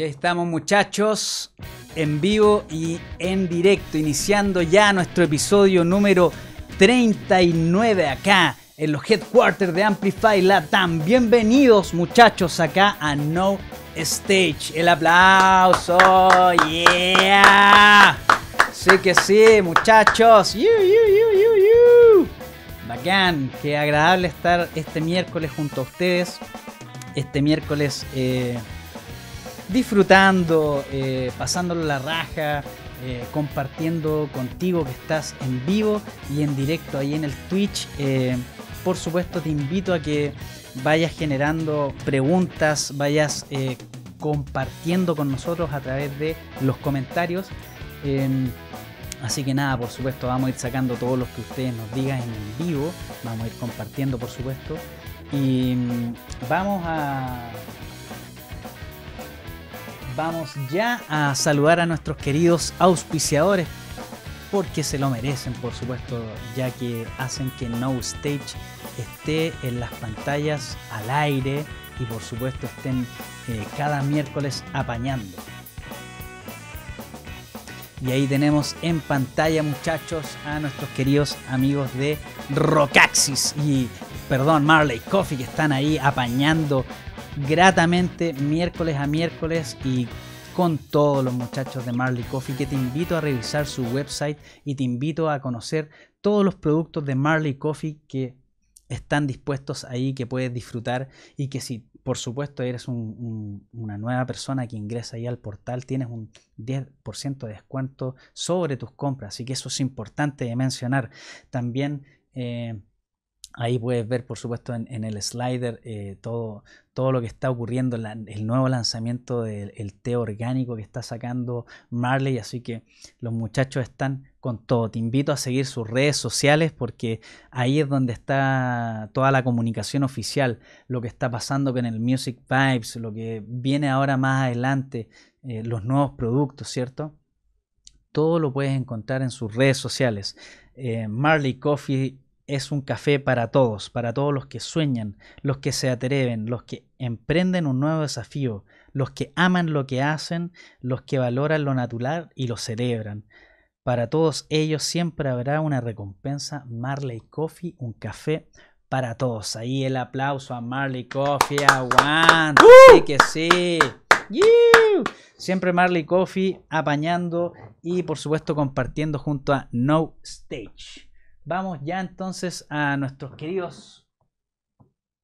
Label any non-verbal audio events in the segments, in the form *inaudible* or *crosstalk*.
Y estamos muchachos, en vivo y en directo, iniciando ya nuestro episodio número 39 acá en los headquarters de Amplify Latam. Bienvenidos muchachos acá a No Stage. El aplauso. Yeah. Sí que sí, muchachos. Bacán, qué agradable estar este miércoles junto a ustedes. Este miércoles... Eh, disfrutando, eh, pasándolo la raja, eh, compartiendo contigo que estás en vivo y en directo ahí en el Twitch. Eh, por supuesto te invito a que vayas generando preguntas, vayas compartiendo con nosotros a través de los comentarios. Em, así que nada, por supuesto vamos a ir sacando todos los que ustedes nos digan en vivo, vamos a ir compartiendo por supuesto y mm, vamos a vamos ya a saludar a nuestros queridos auspiciadores, porque se lo merecen, por supuesto, ya que hacen que No Stage esté en las pantallas al aire y por supuesto estén eh, cada miércoles apañando. Y ahí tenemos en pantalla, muchachos, a nuestros queridos amigos de Rocaxis y, perdón, Marley Coffee, que están ahí apañando gratamente miércoles a miércoles y con todos los muchachos de Marley Coffee que te invito a revisar su website y te invito a conocer todos los productos de Marley Coffee que están dispuestos ahí, que puedes disfrutar y que si por supuesto eres una nueva persona que ingresa ahí al portal, tienes un 10% de descuento sobre tus compras, así que eso es importante de mencionar. También... Eh, Ahí puedes ver, por supuesto, en, el slider eh, todo, todo lo que está ocurriendo, el nuevo lanzamiento del té orgánico que está sacando Marley. Así que los muchachos están con todo. Te invito a seguir sus redes sociales porque ahí es donde está toda la comunicación oficial, lo que está pasando con el Music Vibes, lo que viene ahora más adelante, eh, los nuevos productos, ¿cierto? Todo lo puedes encontrar en sus redes sociales. Eh, Marley Coffee es un café para todos, para todos los que sueñan, los que se atreven, los que emprenden un nuevo desafío, los que aman lo que hacen, los que valoran lo natural y lo celebran. Para todos ellos siempre habrá una recompensa Marley Coffee, un café para todos. Ahí el aplauso a Marley Coffee, aguanta, ¡Uh! sí que sí. Siempre Marley Coffee apañando y por supuesto compartiendo junto a No Stage. Vamos ya entonces a nuestros queridos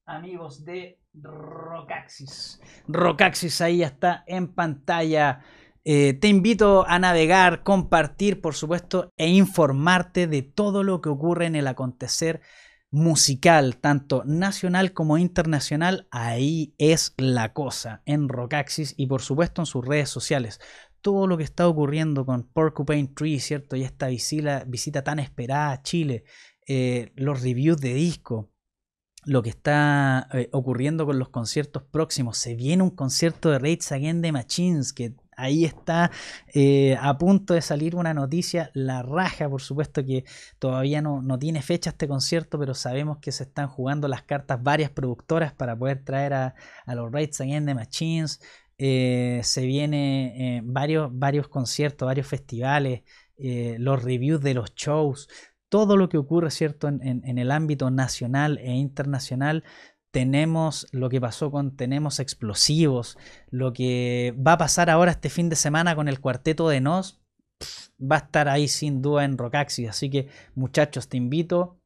amigos de Rocaxis. Rocaxis ahí está en pantalla. Eh, te invito a navegar, compartir, por supuesto, e informarte de todo lo que ocurre en el acontecer musical, tanto nacional como internacional. Ahí es la cosa, en Rocaxis y por supuesto en sus redes sociales todo lo que está ocurriendo con Porcupine Tree, ¿cierto? Y esta visita, visita tan esperada a Chile, eh, los reviews de disco, lo que está eh, ocurriendo con los conciertos próximos. Se viene un concierto de Rates Again de Machines, que ahí está eh, a punto de salir una noticia, la raja, por supuesto que todavía no, no, tiene fecha este concierto, pero sabemos que se están jugando las cartas varias productoras para poder traer a, los Rates Again de Machines, eh, se viene eh, varios, varios conciertos, varios festivales, eh, los reviews de los shows, todo lo que ocurre ¿cierto? En, el ámbito nacional e internacional. Tenemos lo que pasó con Tenemos Explosivos, lo que va a pasar ahora este fin de semana con el cuarteto de Nos, va a estar ahí sin duda en Rocaxi. Así que muchachos, te invito,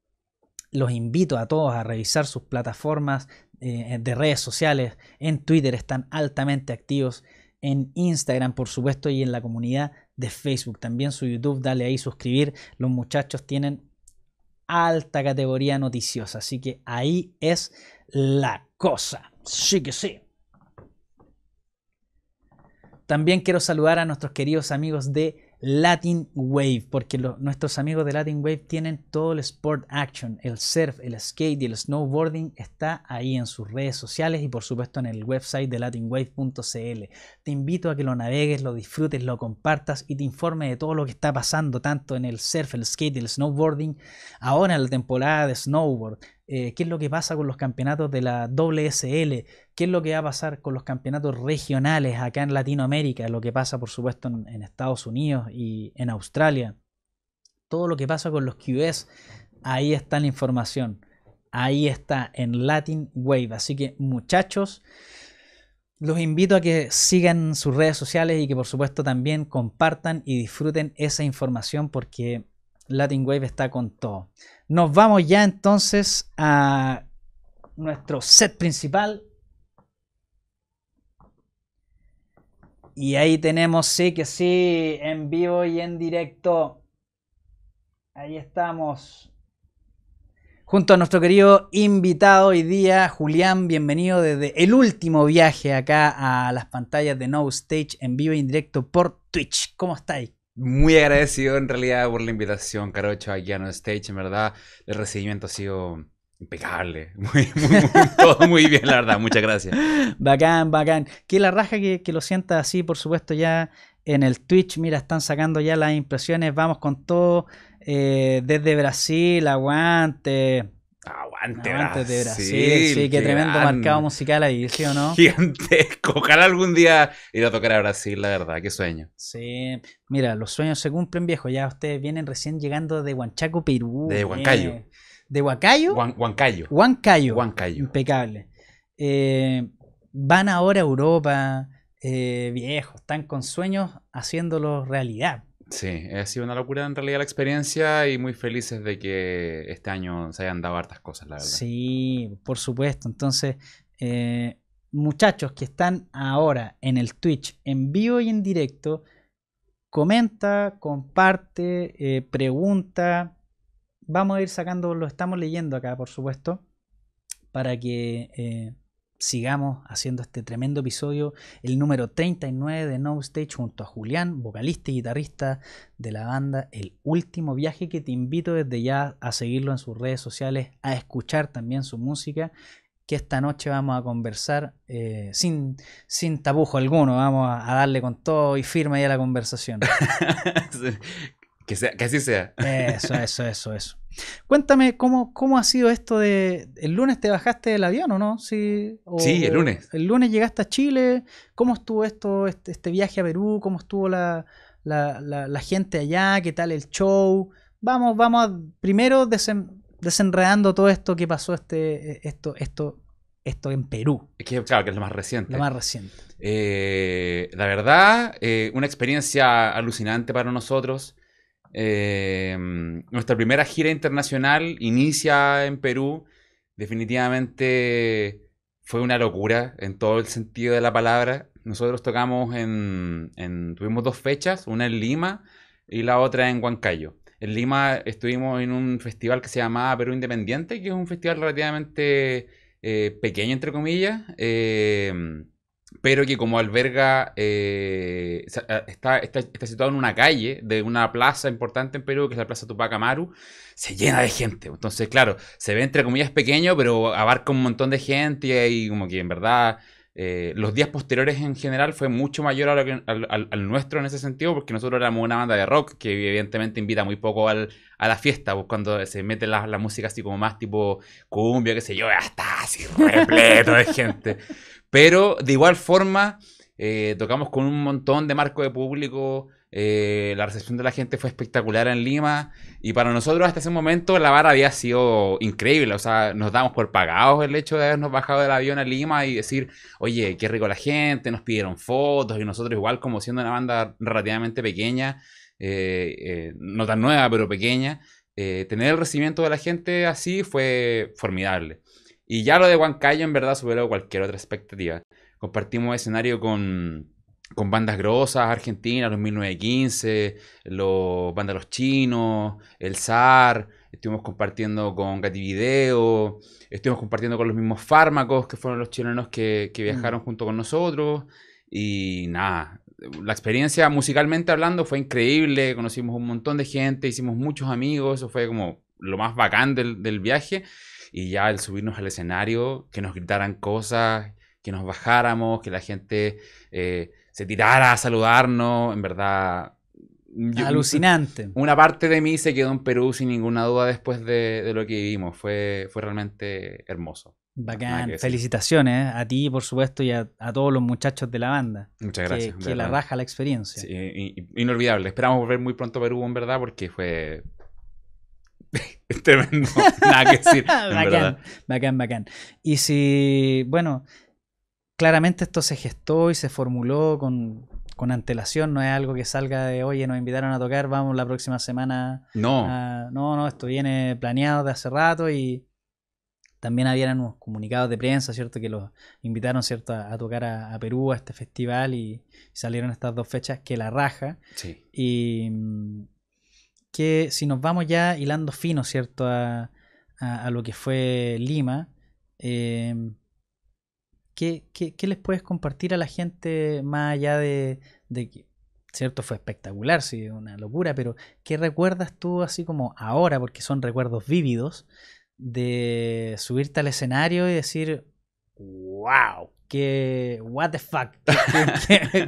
los invito a todos a revisar sus plataformas eh, de redes sociales, en Twitter están altamente activos, en Instagram por supuesto y en la comunidad de Facebook, también su YouTube, dale ahí suscribir, los muchachos tienen alta categoría noticiosa, así que ahí es la cosa, sí que sí. También quiero saludar a nuestros queridos amigos de Latin Wave, porque nuestros amigos de Latin Wave tienen todo el sport action, el surf, el skate y el snowboarding está ahí en sus redes sociales y por supuesto en el website de latinwave.cl. Te invito a que lo navegues, lo disfrutes, lo compartas y te informe de todo lo que está pasando tanto en el surf, el skate y el snowboarding, ahora en la temporada de snowboard, eh, qué es lo que pasa con los campeonatos de la WSL, qué es lo que va a pasar con los campeonatos regionales acá en Latinoamérica, lo que pasa por supuesto en, Estados Unidos y en Australia, todo lo que pasa con los QS, ahí está la información, ahí está en Latin Wave, así que muchachos, los invito a que sigan sus redes sociales y que por supuesto también compartan y disfruten esa información porque Latin Wave está con todo. Nos vamos ya entonces a nuestro set principal Y ahí tenemos, sí que sí, en vivo y en directo. Ahí estamos. Junto a nuestro querido invitado hoy día, Julián, bienvenido desde el último viaje acá a las pantallas de No Stage en vivo y en directo por Twitch. ¿Cómo estáis? Muy agradecido en realidad por la invitación, Carocho, aquí a No Stage. En verdad, el recibimiento ha sido Impecable. *laughs* Muy, todo muy bien, la verdad. Muchas gracias. Bacán, bacán. Que la raja que, lo sienta así, por supuesto, ya en el Twitch. Mira, están sacando ya las impresiones. Vamos con todo. Eh, desde Brasil, aguante. Aguante, Aguante Brasil, Sí, qué tremendo marcado musical ahí, ¿sí o no? *laughs* Gigantesco. Ojalá algún día ir a tocar a Brasil, la verdad, qué sueño. Sí, mira, los sueños se cumplen, viejo. Ya ustedes vienen recién llegando de Huanchaco, Perú. De eh. Huancayo de Huancayo. Huancayo. Huancayo. Huancayo. Impecable. Eh, van ahora a Europa, eh, viejos, están con sueños haciéndolo realidad. Sí, ha sido una locura en realidad la experiencia y muy felices de que este año se hayan dado hartas cosas, la verdad. Sí, por supuesto. Entonces, eh, muchachos que están ahora en el Twitch en vivo y en directo, comenta, comparte, pregunta, vamos a ir sacando, lo estamos leyendo acá, por supuesto, para que eh, sigamos haciendo este tremendo episodio, el número 39 de No Stage junto a Julián, vocalista y guitarrista de la banda El Último Viaje, que te invito desde ya a seguirlo en sus redes sociales, a escuchar también su música, que esta noche vamos a conversar eh, sin, sin alguno, vamos a, darle con todo y firme ya la conversación. *laughs* Que, así sea. Eso, eso, eso, eso. Cuéntame, ¿cómo, cómo ha sido esto de... El lunes te bajaste del avión, ¿o no? Sí, el lunes. El lunes llegaste a Chile. ¿Cómo estuvo esto, este, este viaje a Perú? ¿Cómo estuvo la, gente allá? ¿Qué tal el show? Vamos, vamos primero desenredando todo esto que pasó este, esto, esto, esto en Perú. Es que, claro, que es lo más reciente. Lo más reciente. Eh, la verdad, eh, una experiencia alucinante para nosotros. Eh, nuestra primera gira internacional inicia en Perú. Definitivamente fue una locura en todo el sentido de la palabra. Nosotros tocamos en, tuvimos dos fechas, una en Lima y la otra en Huancayo. En Lima estuvimos en un festival que se llamaba Perú Independiente, que es un festival relativamente eh, pequeño, entre comillas, eh, pero que como alberga, eh, eh, está, está, situado en una calle de una plaza importante en Perú, que es la Plaza Tupac Amaru, se llena de gente. Entonces, claro, se ve entre comillas pequeño, pero abarca un montón de gente y como que en verdad... Eh, los días posteriores en general fue mucho mayor al, nuestro en ese sentido, porque nosotros éramos una banda de rock que evidentemente invita muy poco a la fiesta, pues, cuando se mete la, la, música así como más tipo cumbia, qué sé yo, hasta así repleto de gente. Pero de igual forma, eh, tocamos con un montón de marco de público. Eh, la recepción de la gente fue espectacular en Lima. Y para nosotros hasta ese momento la vara había sido increíble. O sea, nos damos por pagados el hecho de habernos bajado del avión a Lima y decir, oye, qué rico la gente, nos pidieron fotos y nosotros igual como siendo una banda relativamente pequeña, eh, eh, no tan nueva, pero pequeña, tener el recibimiento de la gente así fue formidable. Y ya lo de Huancayo en verdad superó cualquier otra expectativa. Compartimos escenario con, bandas grosas, Argentina, los 1915, los bandas los chinos, el zar, estuvimos compartiendo con Video estuvimos compartiendo con los mismos fármacos que fueron los chilenos que, mm. viajaron junto con nosotros. Y nada, la experiencia musicalmente hablando fue increíble, conocimos un montón de gente, hicimos muchos amigos, eso fue como lo más bacán del viaje. Y ya el subirnos al escenario, que nos gritaran cosas, que nos bajáramos, que la gente eh, se tirara a saludarnos, en verdad... Mm, Alucinante. *laughs* Una parte de mí se quedó en Perú sin ninguna duda después de, lo que vivimos. Fue, fue realmente hermoso. Bacán, felicitaciones ¿eh? a ti, por supuesto, y a, todos los muchachos de la banda. Muchas gracias. Que, la raja la experiencia. inolvidable. Esperamos volver muy pronto a Perú, en verdad, porque fue *laughs* tremendo. Nada que decir. bacán, bacán, bacán. Y si, bueno, claramente esto se gestó y se formuló con, antelación, no es algo que salga de, oye, nos invitaron a tocar, vamos la próxima semana. No. No, no, esto viene planeado de hace rato y también habían unos comunicados de prensa, ¿cierto? Que los invitaron, ¿cierto? A, tocar a, Perú, a este festival y, y, salieron estas dos fechas que la raja. Sí. Y, mm, que si nos vamos ya hilando fino, ¿cierto? A, a, lo que fue Lima, eh, ¿qué, qué, qué, les puedes compartir a la gente más allá de, que, ¿cierto? Fue espectacular, sí, una locura, pero ¿qué recuerdas tú así como ahora, porque son recuerdos vívidos, de subirte al escenario y decir, wow, qué, what the fuck,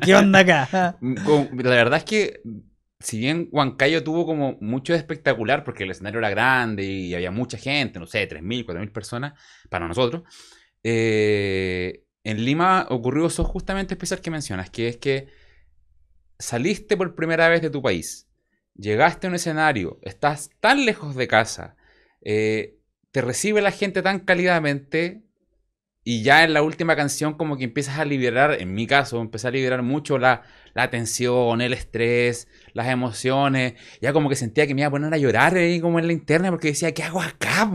qué *laughs* onda acá? La verdad es que si bien Huancayo tuvo como mucho espectacular, porque el escenario era grande y había mucha gente, no sé, 3.000, 4.000 personas para nosotros, eh, en Lima ocurrió eso justamente especial que mencionas, que es que saliste por primera vez de tu país, llegaste a un escenario, estás tan lejos de casa, eh, te recibe la gente tan cálidamente y ya en la última canción como que empiezas a liberar, en mi caso, empecé a liberar mucho la la tensión, el estrés, las emociones. Ya como que sentía que me iba a poner a llorar ahí como en la interna porque decía, ¿qué hago acá?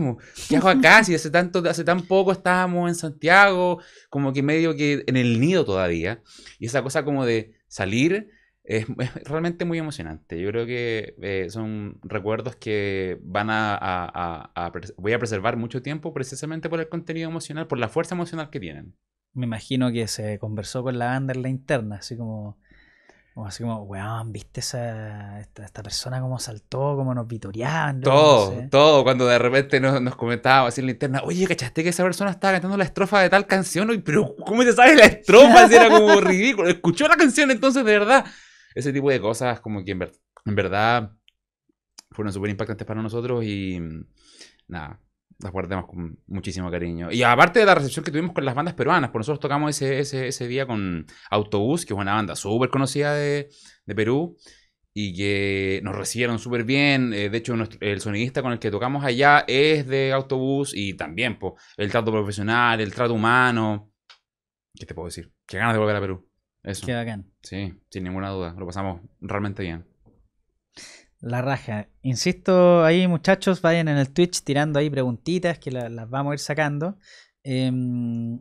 ¿Qué hago acá? Si hace, tanto, hace tan poco estábamos en Santiago, como que medio que en el nido todavía. Y esa cosa como de salir es, realmente muy emocionante. Yo creo que eh, son recuerdos que van a, voy a preservar mucho tiempo precisamente por el contenido emocional, por la fuerza emocional que tienen. Me imagino que se conversó con la banda en la interna, así como como así como, weón, ¿viste esa, esta, persona cómo saltó, cómo nos vitoreando. Todo, todo. Cuando de repente nos, nos comentábamos así en la interna, oye, ¿cachaste que esa persona estaba cantando la estrofa de tal canción? pero ¿cómo te sabes la estrofa? era *laughs* como ridículo. Escuchó la canción entonces, de verdad. Ese tipo de cosas como que en, en verdad fueron súper impactantes para nosotros y nada, las guardamos con muchísimo cariño. Y aparte de la recepción que tuvimos con las bandas peruanas, por pues nosotros tocamos ese, ese, ese día con Autobús, que es una banda súper conocida de, de, Perú, y que nos recibieron súper bien. Eh, de hecho, el sonidista con el que tocamos allá es de Autobús, y también po, pues, el trato profesional, el trato humano. ¿Qué te puedo decir? Qué ganas de volver a Perú. Eso. Qué Sí, sin ninguna duda. Lo pasamos realmente bien. La raja. Insisto, ahí muchachos, vayan en el Twitch tirando ahí preguntitas que las vamos a ir sacando. Em,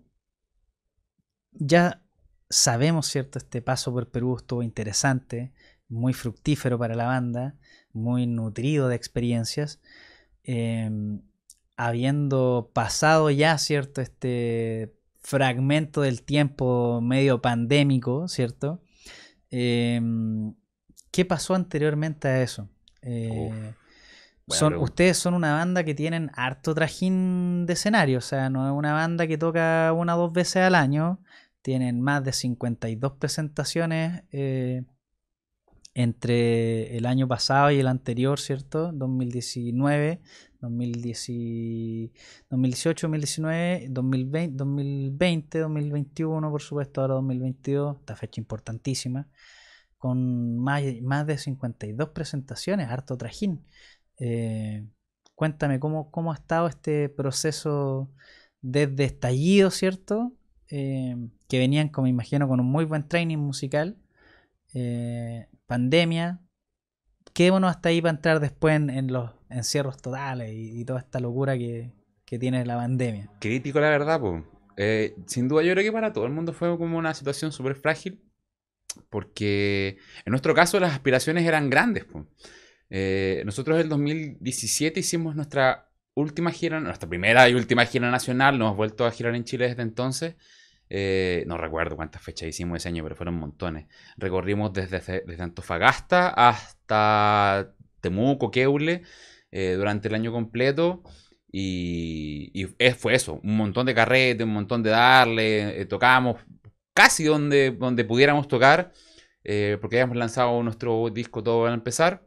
ya sabemos, ¿cierto? Este paso por Perú estuvo interesante, muy fructífero para la banda, muy nutrido de experiencias. Em, habiendo pasado ya, ¿cierto? Este fragmento del tiempo medio pandémico, ¿cierto? Em, ¿Qué pasó anteriormente a eso? Eh, ustedes son una banda que tienen harto trajín de escenario, o sea, no es una banda que toca una o dos veces al año, tienen más de 52 presentaciones eh, entre el año pasado y el anterior, ¿cierto? 2019, 2018, 2019, 2020, 2020, 2021, por supuesto, ahora 2022, esta fecha importantísima con más, más de 52 presentaciones, harto trajín. Eh, cuéntame, ¿cómo, ha estado este proceso desde estallido, ¿cierto? Eh, que venían, como imagino, con un muy buen training musical, eh, pandemia, ¿qué Quedémonos hasta ahí para entrar después en, los encierros totales y, toda esta locura que, tiene la pandemia. Crítico, la verdad, pues. sin duda, yo creo que para todo el mundo fue como una situación súper frágil porque en nuestro caso las aspiraciones eran grandes. Eh, nosotros en el 2017 hicimos nuestra última gira, nuestra primera y última gira nacional, nos hemos vuelto a girar en Chile desde entonces. Eh, no recuerdo cuántas fechas hicimos ese año, pero fueron montones. Recorrimos desde, Antofagasta hasta Temuco, Queule, eh, durante el año completo. Y, fue eso, un montón de carrete, un montón de darle, tocamos casi donde, donde pudiéramos tocar, eh, porque habíamos lanzado nuestro disco Todo al empezar.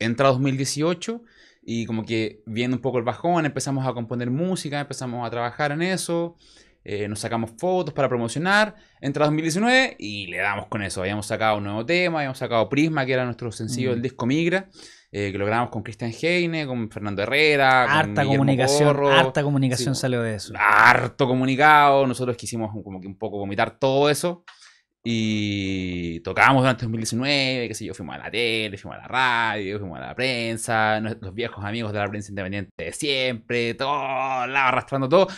Entra 2018 y como que viendo un poco el bajón, empezamos a componer música, empezamos a trabajar en eso. Eh, nos sacamos fotos para promocionar. Entra 2019 y le damos con eso. Habíamos sacado un nuevo tema, habíamos sacado Prisma, que era nuestro sencillo mm. del disco Migra eh, que logramos con Cristian Heine, con Fernando Herrera. Harta con comunicación, harta comunicación salió de eso. Harto comunicado, nosotros quisimos como que un poco vomitar todo eso. Y tocábamos durante 2019, qué sé yo, fuimos a la tele, fuimos a la radio, fuimos a la prensa, los viejos amigos de la prensa independiente de siempre, todo, la, arrastrando todo.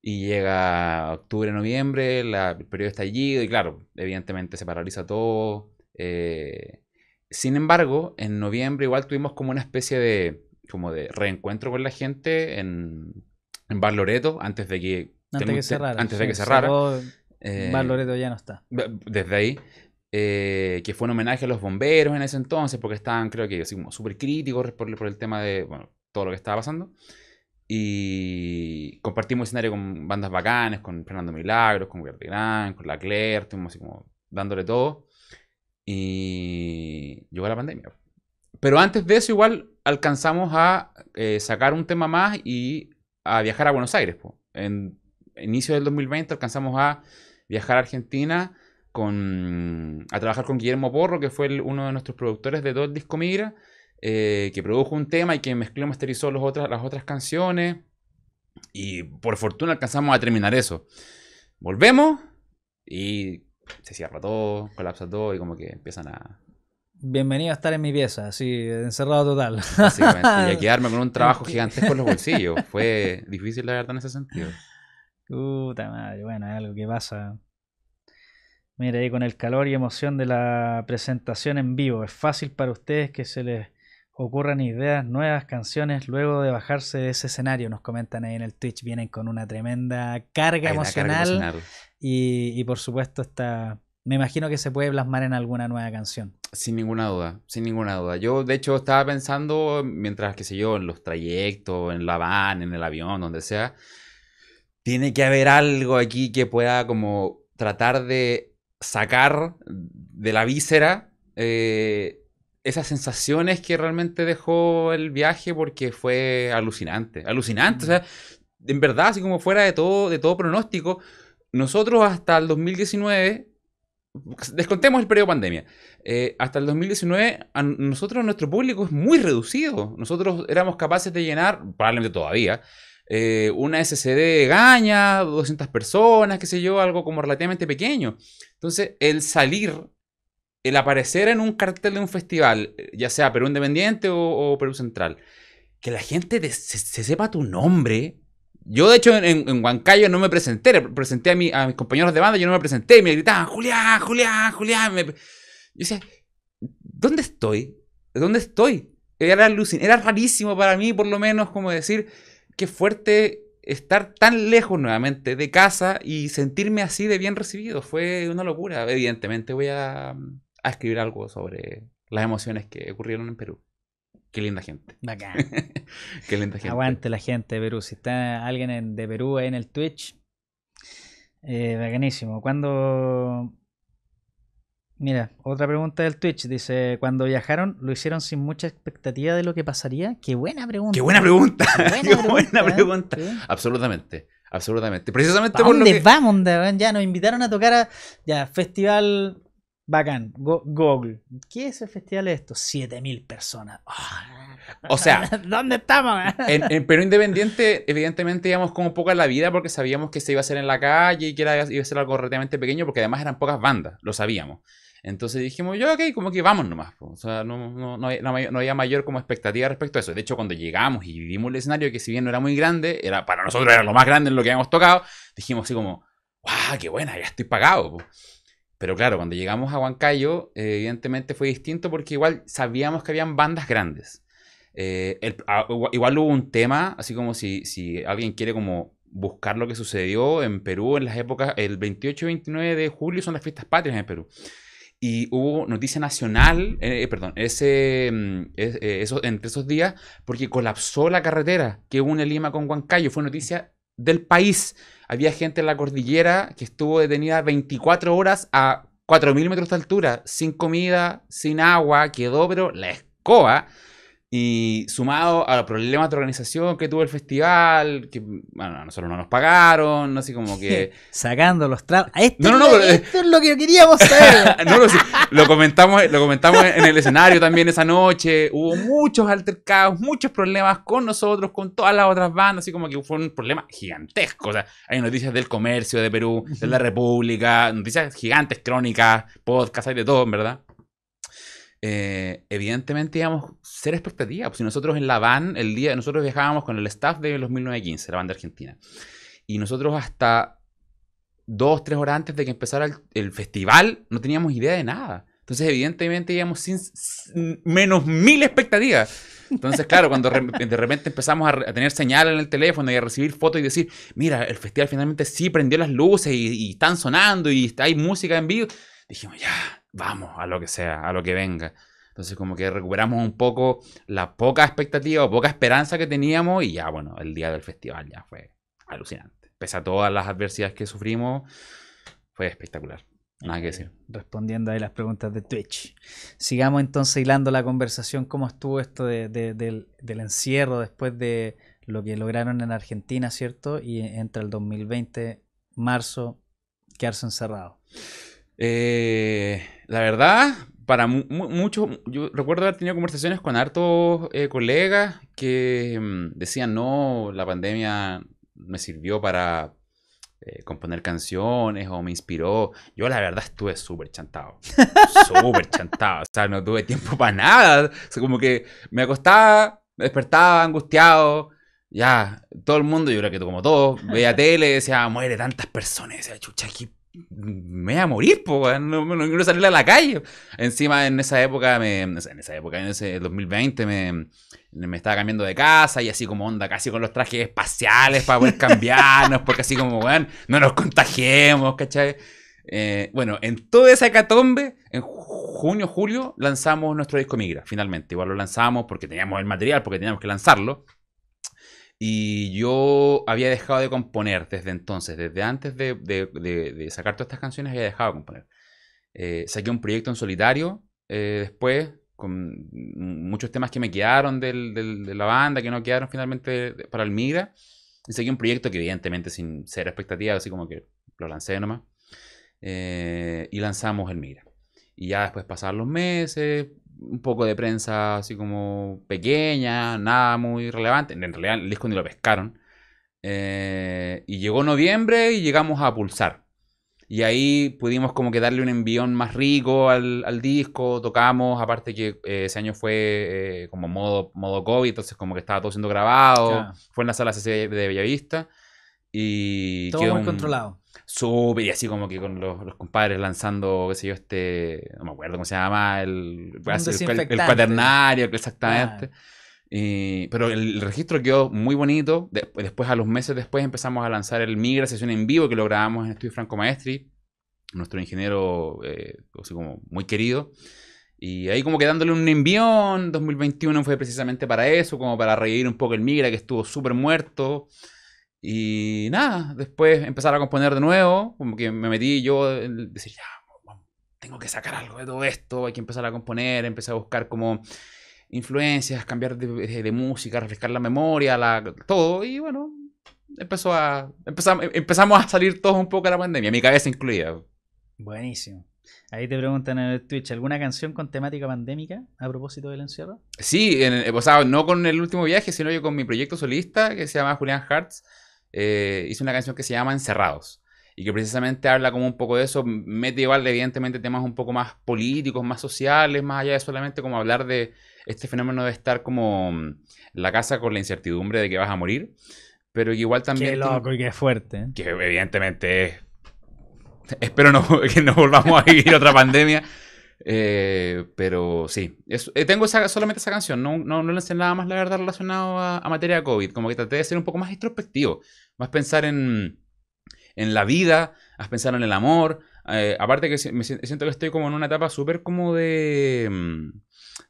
Y llega octubre, noviembre, la, el periodo está allí y claro, evidentemente se paraliza todo. Eh, sin embargo, en noviembre igual tuvimos como una especie de, como de reencuentro con la gente en, en Bar Loreto, antes de que, antes cerrara. de que cerrara. Bar eh, Loreto ya no está. Desde ahí. Eh, que fue un homenaje a los bomberos en ese entonces, porque estaban, creo que, así como súper críticos por, el tema de bueno, todo lo que estaba pasando. Y compartimos escenario con bandas bacanes, con Fernando Milagros, con Gran con La Claire, estuvimos como dándole todo. Y llegó la pandemia. Pero antes de eso igual alcanzamos a eh, sacar un tema más y a viajar a Buenos Aires. En inicio del 2020 alcanzamos a viajar a Argentina a trabajar con Guillermo Porro, que fue uno de nuestros productores de dos disco Migra, eh, que produjo un tema y que mezcló y masterizó otras, las otras canciones. Y por fortuna alcanzamos a terminar eso. Volvemos y se cierra todo, colapsa todo y como que empiezan a... Bienvenido a estar en mi pieza, así, encerrado total. y a *laughs* quedarme con un trabajo gigantesco en los bolsillos. Fue difícil la verdad en ese sentido. Puta madre, bueno, es algo que pasa. Mira, ahí con el calor y emoción de la presentación en vivo, es fácil para ustedes que se les ocurran ideas, nuevas canciones luego de bajarse de ese escenario. Nos comentan ahí en el Twitch, vienen con una tremenda carga, emocional, Y, y por supuesto está... Me imagino que se puede plasmar en alguna nueva canción. Sin ninguna duda, sin ninguna duda. Yo, de hecho, estaba pensando, mientras, qué sé yo, en los trayectos, en la van, en el avión, donde sea, tiene que haber algo aquí que pueda como tratar de sacar de la víscera eh, esas sensaciones que realmente dejó el viaje porque fue alucinante, alucinante, o sea, en verdad, así como fuera de todo, de todo pronóstico, nosotros hasta el 2019, pues, descontemos el periodo pandemia, eh, hasta el 2019 a nosotros, nuestro público es muy reducido, nosotros éramos capaces de llenar, probablemente todavía, eh, una SCD de Gaña, 200 personas, qué sé yo, algo como relativamente pequeño. Entonces, el salir el aparecer en un cartel de un festival, ya sea Perú Independiente o, Perú Central, que la gente se, sepa tu nombre. Yo, de hecho, en, Huancayo no me presenté, presenté a, a mis compañeros de banda, yo no me presenté y me gritaban, Julián, Julián, Julián. Yo decía, ¿dónde estoy? ¿Dónde estoy? Era, era rarísimo para mí, por lo menos, como decir, qué fuerte estar tan lejos nuevamente de casa y sentirme así de bien recibido. Fue una locura. Evidentemente voy a a escribir algo sobre las emociones que ocurrieron en Perú. Qué linda gente. Bacán. *laughs* Qué linda gente. Aguante la gente de Perú. Si está alguien de Perú ahí en el Twitch, eh, bacanísimo. Cuando. Mira, otra pregunta del Twitch. Dice: Cuando viajaron, ¿lo hicieron sin mucha expectativa de lo que pasaría? ¡Qué buena pregunta! ¡Qué buena pregunta! ¡Qué *laughs* buena, pregunta, ¿eh? Absolutamente. Absolutamente. Precisamente dónde lo Ya nos invitaron a tocar a ya, festival Bacán, Go Google. ¿Qué es el festival de esto? 7000 personas. O sea, *laughs* ¿dónde estamos? *laughs* en, Perú Independiente, evidentemente íbamos como poca la vida porque sabíamos que se iba a hacer en la calle y que iba a ser algo relativamente pequeño porque además eran pocas bandas, lo sabíamos. Entonces dijimos, yo, ok, como que vamos nomás. O sea, no, no, no, había mayor como expectativa respecto a eso. De hecho, cuando llegamos y vimos el escenario, que si bien no era muy grande, era, para nosotros era lo más grande en lo que habíamos tocado, dijimos así como, ¡guau, qué buena! Ya estoy pagado. pues. Pero claro, cuando llegamos a Huancayo, eh, evidentemente fue distinto porque igual sabíamos que habían bandas grandes. Eh, ah, igual hubo un tema, así como si, si alguien quiere como buscar lo que sucedió en Perú en las épocas, el 28 y 29 de julio son las fiestas patrias en Perú. Y hubo noticia nacional, eh, perdón, ese, mm, entre esos días, porque colapsó la carretera que une Lima con Huancayo. Fue noticia del país. Había gente en la cordillera que estuvo detenida 24 horas a 4.000 metros de altura, sin comida, sin agua, quedó pero la escoba. Y sumado a los problemas de organización que tuvo el festival, que bueno, a nosotros no nos pagaron, no sé como que. *laughs* Sacando los tragos. no, no, no, esto es lo que queríamos saber. *laughs* no, lo, comentamos, lo comentamos en el escenario también esa noche. Hubo muchos altercados, muchos problemas con nosotros, con todas las otras bandas, así como que fue un problema gigantesco. O sea, hay noticias del comercio de Perú, de la República, noticias gigantes, crónicas, podcasts, hay de todo, verdad. Eh, evidentemente íbamos a ser expectativas. Pues si nosotros en la van, el día, nosotros viajábamos con el staff de los 1915, la banda argentina. Y nosotros hasta dos, tres horas antes de que empezara el, festival, no teníamos idea de nada. Entonces, evidentemente íbamos sin, menos mil expectativas. Entonces, claro, cuando *laughs* de repente empezamos a, tener señal en el teléfono y a recibir fotos y decir, mira, el festival finalmente sí prendió las luces y, y están sonando y hay música en vivo, dijimos, ya, vamos, a lo que sea, a lo que venga. Entonces como que recuperamos un poco la poca expectativa o poca esperanza que teníamos y ya, bueno, el día del festival ya fue alucinante. Pese a todas las adversidades que sufrimos, fue espectacular. Nada que decir. Eh, respondiendo ahí las preguntas de Twitch. Sigamos entonces hilando la conversación, cómo estuvo esto del, encierro después de lo que lograron en Argentina, ¿cierto? Y entre el 2020, marzo, quedarse encerrado. Eh, la verdad, para muchos, yo recuerdo haber tenido conversaciones con hartos eh, colegas que mm, decían, no, la pandemia me sirvió para eh, componer canciones o me inspiró. Yo la verdad estuve súper chantado, *laughs* súper chantado, o sea, no tuve tiempo para nada, como que me acostaba, me despertaba angustiado, ya, todo el mundo, yo creo que como todos, veía tele, decía, muere tantas personas, decía, chucha, aquí me voy a morir, no, quiero salir a la calle. Encima en esa época, me, en esa época, en ese 2020, me, estaba cambiando de casa y así como onda, casi con los trajes espaciales para poder cambiarnos, porque así como, no nos contagiemos, ¿cachai? Eh, bueno, en toda esa hecatombe, en junio, julio, lanzamos nuestro disco Migra, finalmente. Igual lo lanzamos porque teníamos el material, porque teníamos que lanzarlo. Y yo había dejado de componer desde entonces, desde antes de, sacar todas estas canciones había dejado de componer. Eh, saqué un proyecto en solitario eh, después, con muchos temas que me quedaron de la banda, que no quedaron finalmente para el Migra. Y saqué un proyecto que evidentemente sin ser expectativa, así como que lo lancé nomás. Eh, y lanzamos el mira Y ya después pasaron los meses, un poco de prensa así como pequeña, nada muy relevante. En realidad el disco ni lo pescaron. Eh, y llegó noviembre y llegamos a Pulsar. Y ahí pudimos como que darle un envión más rico al, disco, tocamos, aparte que eh, ese año fue eh, como modo, modo COVID, entonces como que estaba todo siendo grabado, fue en la sala CC de Bellavista y... Todo quedó muy controlado. Súper, y así como que con los, los compadres lanzando, qué sé yo, este, no me acuerdo cómo se llama, el, el, el, cuaternario, exactamente. pero el registro quedó muy bonito. después, a los meses después, empezamos a lanzar el Migra, sesión en vivo, que lo grabamos en estudio Franco Maestri, nuestro ingeniero, eh, así como muy querido. Y ahí como que dándole un envión, 2021 fue precisamente para eso, como para reír un poco el Migra, que estuvo súper muerto. Y nada, después empezar a componer de nuevo, como que me metí yo en decir, ya, tengo que sacar algo de todo esto, hay que empezar a componer, empecé a buscar como influencias, cambiar de, música, refrescar la memoria, todo, y bueno, empezó a, em, empezamos, a salir todos un poco de la pandemia, mi cabeza incluida. Buenísimo. Ahí te preguntan en el Twitch, ¿alguna canción con temática pandémica a propósito del encierro? Sí, o sea, no con el último viaje, sino yo con mi proyecto solista que se llama Julian Hartz eh, hizo una canción que se llama Encerrados y que precisamente habla como un poco de eso, mete igual evidentemente temas un poco más políticos, más sociales, más allá de solamente como hablar de este fenómeno de estar como mm, la casa con la incertidumbre de que vas a morir, pero igual también... Qué loco y qué fuerte. ¿eh? Que evidentemente es... Espero *laughs* que no volvamos a vivir otra pandemia, eh, pero sí, eh, tengo solamente esa canción, no, no, no nada más la verdad relacionado a, materia de COVID, como que traté de ser un poco más introspectivo, más pensar en, la vida, más pensar en el amor, eh, aparte que siento que estoy como en una etapa súper como de... Mm,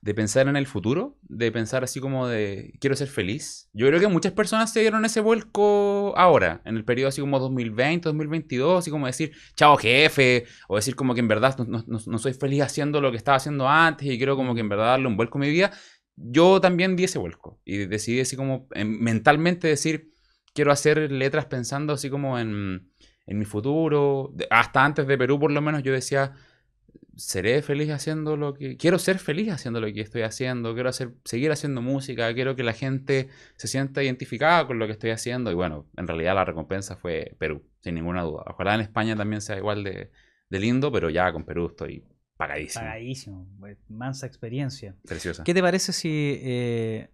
de pensar en el futuro, de pensar así como de quiero ser feliz. Yo creo que muchas personas se dieron ese vuelco ahora, en el periodo así como 2020, 2022, así como decir, chao jefe, o decir como que en verdad no, soy feliz haciendo lo que estaba haciendo antes y quiero como que en verdad darle un vuelco a mi vida. Yo también di ese vuelco y decidí así como em, mentalmente decir, quiero hacer letras pensando así como en, en mi futuro. Hasta antes de Perú por lo menos yo decía seré feliz haciendo lo que quiero ser feliz haciendo lo que estoy haciendo, quiero hacer seguir haciendo música, quiero que la gente se sienta identificada con lo que estoy haciendo y bueno, en realidad la recompensa fue Perú, sin ninguna duda. Ojalá en España también sea igual de, lindo, pero ya con Perú estoy pagadísimo. Pagadísimo, pues, mansa experiencia. Preciosa. ¿Qué te parece si eh,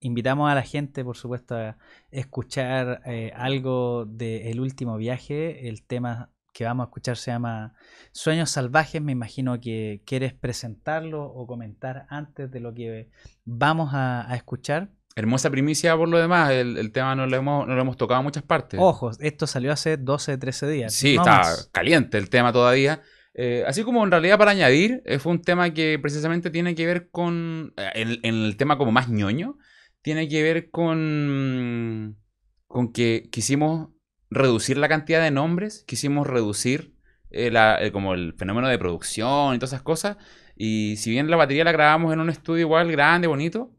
invitamos a la gente, por supuesto, a escuchar eh, algo del último viaje, el tema que vamos a escuchar se llama Sueños Salvajes. Me imagino que quieres presentarlo o comentar antes de lo que vamos a, escuchar. Hermosa primicia por lo demás, el, tema no lo, hemos, hemos tocado en muchas partes. Ojos, esto salió hace 12, 13 días. Sí, está caliente el tema todavía. Eh, así como en realidad para añadir, eh, fue un tema que precisamente tiene que ver con, eh, en, el tema como más ñoño, tiene que ver con, con que quisimos reducir la cantidad de nombres, quisimos reducir eh, eh, como el fenómeno de producción y todas esas cosas. Y si bien la batería la grabamos en un estudio igual grande, bonito,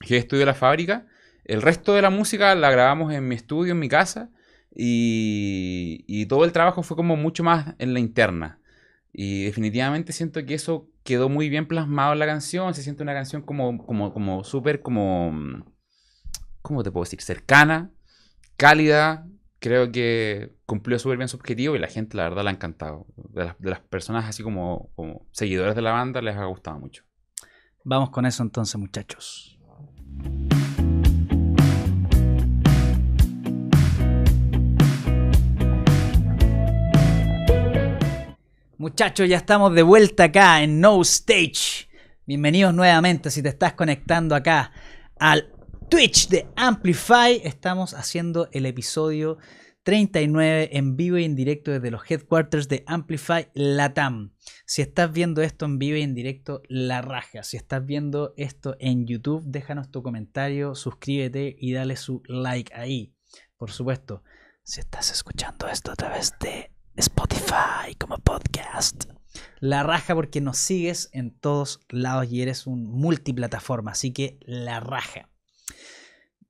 que es estudio de la fábrica, el resto de la música la grabamos en mi estudio, en mi casa, y, todo el trabajo fue como mucho más en la interna. Y definitivamente siento que eso quedó muy bien plasmado en la canción, se siente una canción como, como, como súper, como, ¿cómo te puedo decir? Cercana, cálida, creo que cumplió súper bien su objetivo y la gente, la verdad, la ha encantado. De las, personas así como, como seguidores de la banda, les ha gustado mucho. Vamos con eso entonces, muchachos. Muchachos, ya estamos de vuelta acá en No Stage. Bienvenidos nuevamente si te estás conectando acá al Twitch de Amplify. Estamos haciendo el episodio 39 en vivo y en directo desde los headquarters de Amplify Latam. Si estás viendo esto en vivo y en directo, la raja. Si estás viendo esto en YouTube, déjanos tu comentario, suscríbete y dale su like ahí. Por supuesto, si estás escuchando esto a través de Spotify como podcast. La raja porque nos sigues en todos lados y eres un multiplataforma, así que la raja.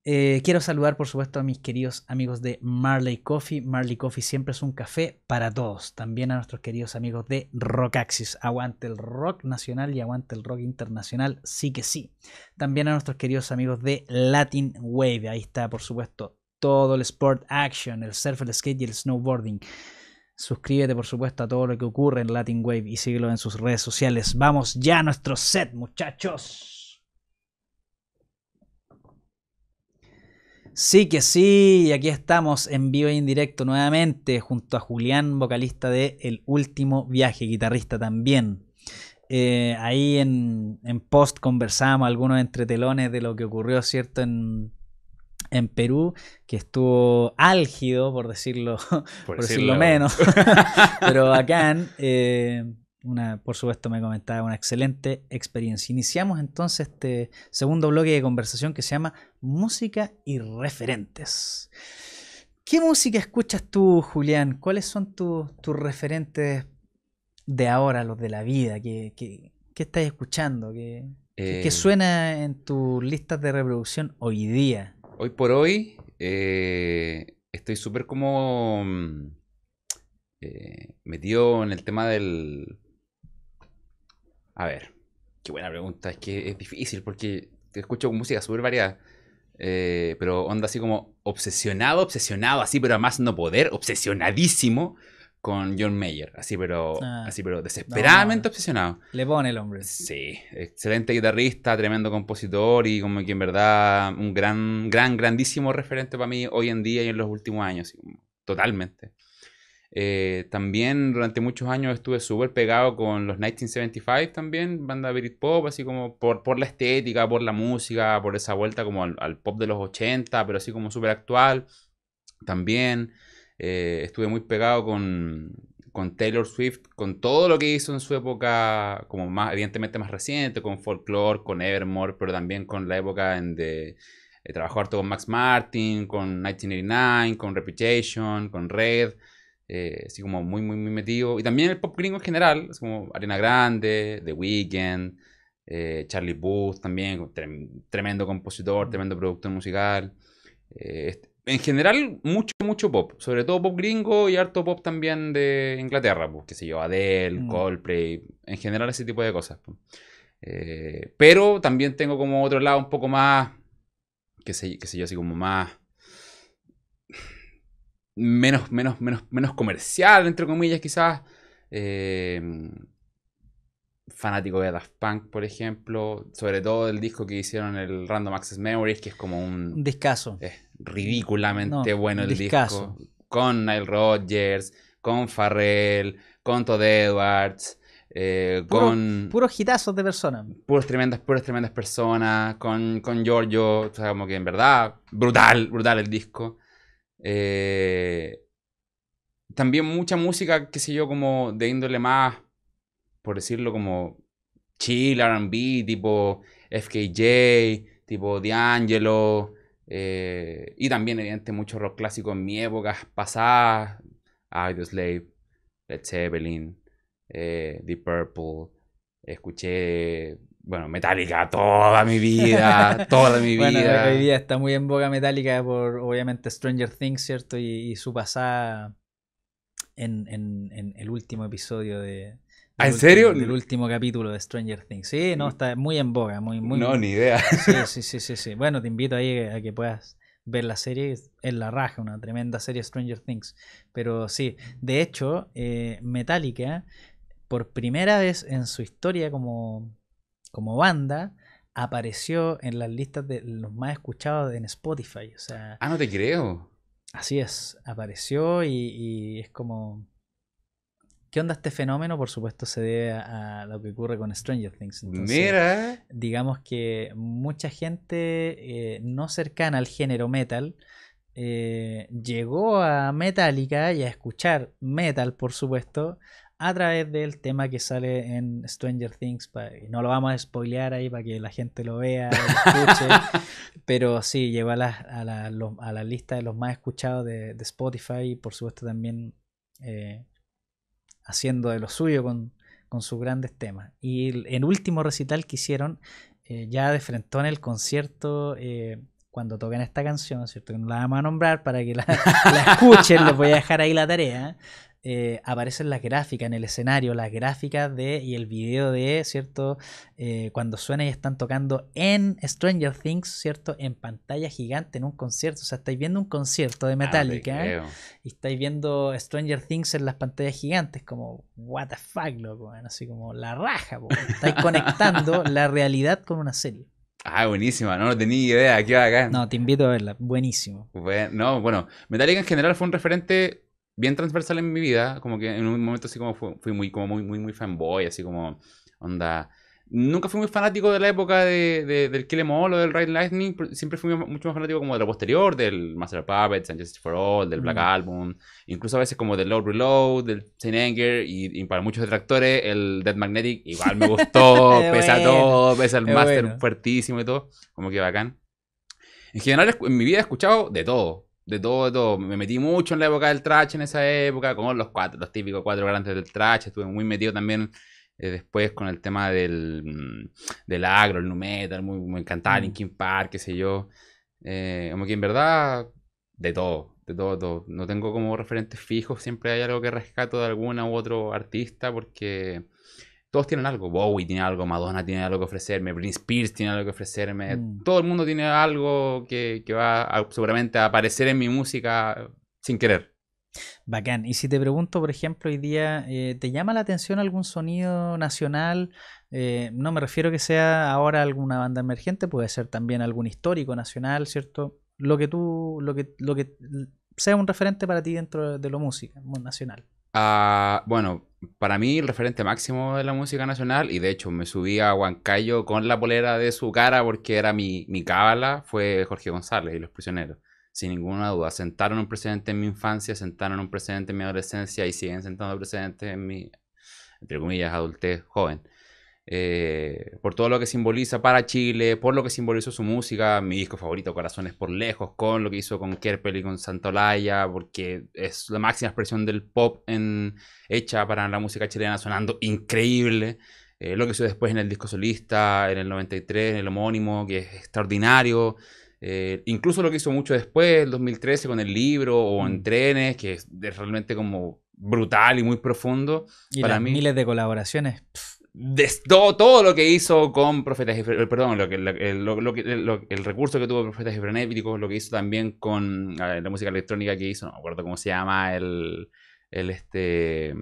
Eh, quiero saludar, por supuesto, a mis queridos amigos de Marley Coffee. Marley Coffee siempre es un café para todos. También a nuestros queridos amigos de Rockaxis. Aguante el rock nacional y aguante el rock internacional, sí que sí. También a nuestros queridos amigos de Latin Wave. Ahí está, por supuesto, todo el sport action, el surf, el skate y el snowboarding. Suscríbete, por supuesto, a todo lo que ocurre en Latin Wave y síguelo en sus redes sociales. Vamos ya a nuestro set, muchachos. Sí que sí, y aquí estamos en vivo y e indirecto nuevamente junto a Julián, vocalista de El Último Viaje, guitarrista también. Eh, ahí en, post conversábamos algunos entretelones de lo que ocurrió, ¿cierto? En, en Perú, que estuvo álgido, por decirlo, *laughs* por, decirlo, menos, *laughs* pero bacán. *laughs* Eh, una, por supuesto, me comentaba una excelente experiencia. Iniciamos entonces este segundo bloque de conversación que se llama Música y referentes. ¿Qué música escuchas tú, Julián? ¿Cuáles son tus referentes de ahora, los de la vida? ¿Qué, qué, estás escuchando? ¿Qué, eh, suena en tus listas de reproducción hoy día? Hoy por hoy eh, estoy súper como mm, eh, metido en el tema del, a ver, qué buena pregunta. Es que es difícil porque te escucho música súper variada. Eh, pero onda así como obsesionado, obsesionado, así, pero además no poder, obsesionadísimo con John Mayer. Así, pero, ah. así, pero desesperadamente obsesionado. Le pone el hombre. Sí, excelente guitarrista, tremendo compositor y como que en verdad un gran, gran, grandísimo referente para mí hoy en día y en los últimos años. Totalmente. Eh, también durante muchos años estuve súper pegado con los 1975 también, banda Brit Pop, así como por, por la estética, por la música, por esa vuelta como al, pop de los 80, pero así como súper actual. También eh, estuve muy pegado con, Taylor Swift, con todo lo que hizo en su época, como más evidentemente más reciente, con Folklore, con Evermore, pero también con la época en de eh, trabajó harto con Max Martin, con 1989, con Reputation, con Red. Eh, así como muy, muy, muy metido. Y también el pop gringo en general, es como Arena Grande, The Weeknd, eh, Charlie Booth también, tremendo compositor, tremendo productor musical. Eh, este, en general, mucho, mucho pop, sobre todo pop gringo y harto pop también de Inglaterra, pues, qué sé yo, Adele, mm. Coldplay, en general ese tipo de cosas. Pues. pero también tengo como otro lado un poco más, Que sé, qué sé yo, así como más menos, menos, menos, menos comercial, entre comillas, quizás. Em, fanático de Daft Punk, por ejemplo. Sobre todo el disco que hicieron el Random Access Memories, que es como un. un discazo. Es ridículamente bueno el disco. Con Nile Rodgers, con Farrell, con Todd Edwards. Eh, con puros hitazos de personas. Puros tremendas, puras tremendas personas. Con, con Giorgio. O sea, como que en verdad. Brutal, brutal el disco. Eh, también mucha música, que sé yo, como de índole más, por decirlo como chill, RB, tipo FKJ, tipo D'Angelo. Eh, y también, evidentemente mucho rock clásico en mi época pasada. Slave, Led Zeppelin, eh, Purple. Escuché bueno, Metallica toda mi vida, toda mi *laughs* vida. Bueno, hoy día está muy en boga Metallica por, obviamente, Stranger Things, ¿cierto? Y, su pasada en, el último episodio de... ¿Ah, en serio? serio? el último capítulo de Stranger Things. Sí, no, mm. está muy en boga, muy, muy... No, ni idea. Sí, sí, sí, sí, Bueno, te invito ahí a que puedas ver la serie, es la raja, una tremenda serie Stranger Things. Pero sí, de hecho, eh, Metallica, por primera vez en su historia como como banda apareció en las listas de los más escuchados en Spotify. O sea, ah, no te creo. Así es, apareció y, es como... ¿Qué onda este fenómeno? Por supuesto se debe a, lo que ocurre con Stranger Things. Mira. Digamos que mucha gente eh, no cercana al género metal eh, llegó a Metallica y a escuchar metal, por supuesto, a través del tema que sale en Stranger Things. no lo vamos a spoilear ahí para que la gente lo vea, lo escuche. *laughs* pero sí, lleva a la, lista de los más escuchados de, Spotify y por supuesto también eh, haciendo de lo suyo con, sus grandes temas. Y el, último recital que hicieron, eh, ya de en el concierto, eh, cuando tocan esta canción, ¿cierto? Que no la vamos a nombrar para que la escuchen, les voy a dejar ahí la tarea. Eh, aparecen las gráficas en el escenario, las gráficas de y el video de, ¿cierto? Eh, cuando suena y están tocando en Stranger Things, ¿cierto? En pantalla gigante, en un concierto. O sea, estáis viendo un concierto de ah, Metallica y estáis viendo Stranger Things en las pantallas gigantes, como, what the fuck, loco, así como la raja, po. estáis conectando *laughs* la realidad con una serie. Ah, buenísima, no, lo tenía idea, qué acá. No, te invito a verla, buenísimo. no, bueno, Metallica en general fue un referente bien transversal en mi vida, como que en un momento así como fui, muy, como muy, muy, muy fanboy, así como onda... Nunca fui muy fanático de la época de, del Kill em o del Ride Lightning, siempre fui mucho más fanático como de lo posterior, del Master of Puppets, and for All, del Black mm. Album, incluso a veces como del Lord Reload, del Saint Anger, y, para muchos detractores el Dead Magnetic igual me *laughs* gustó, pesa todo, pesa el Master fuertísimo y todo, como que bacán. En general en mi vida he escuchado de todo, de todo, todo. Me metí mucho en la época del trash en esa época, con los cuatro, los típicos cuatro grandes del trash. Estuve muy metido también eh, después con el tema mm, del, agro, el nu metal, muy, muy encantado, mm. Linkin Park, qué sé yo. Eh, como que en verdad, de todo, de todo, todo. No tengo como referentes fijos, siempre hay algo que rescato de alguna u otro artista porque todos tienen algo. Bowie tiene algo, Madonna tiene algo que ofrecerme, Prince Spears tiene algo que ofrecerme. Mm. Todo el mundo tiene algo que, va seguramente a aparecer en mi música sin querer. Bacán. Y si te pregunto, por ejemplo, hoy día, eh, ¿te llama la atención algún sonido nacional? Eh, no me refiero que sea ahora alguna banda emergente, puede ser también algún histórico nacional, ¿cierto? Lo que tú, lo que, lo que sea un referente para ti dentro de lo música nacional. Ah, bueno, para mí el referente máximo de la música nacional, y de hecho me subí a Huancayo con la polera de su cara porque era mi, mi cábala, fue Jorge González y Los Prisioneros. Sin ninguna duda, sentaron un precedente en mi infancia, sentaron un precedente en mi adolescencia y siguen sentando precedentes en mi, entre comillas, adultez joven. Eh, por todo lo que simboliza para Chile, por lo que simbolizó su música, mi disco favorito, Corazones por Lejos, con lo que hizo con Kerpel y con Santolaya, porque es la máxima expresión del pop hecha para la música chilena, sonando increíble. Eh, lo que hizo después en el disco solista, en el 93, en el homónimo, que es extraordinario. Eh, incluso lo que hizo mucho después, el 2013, con el libro o en mm. trenes, que es, realmente como brutal y muy profundo. Y para mí, miles de colaboraciones todo, todo lo que hizo con Profetas eh, perdón, lo que, el recurso que tuvo Profetas y lo que hizo también con la música electrónica que hizo, no me acuerdo cómo se llama, el, este,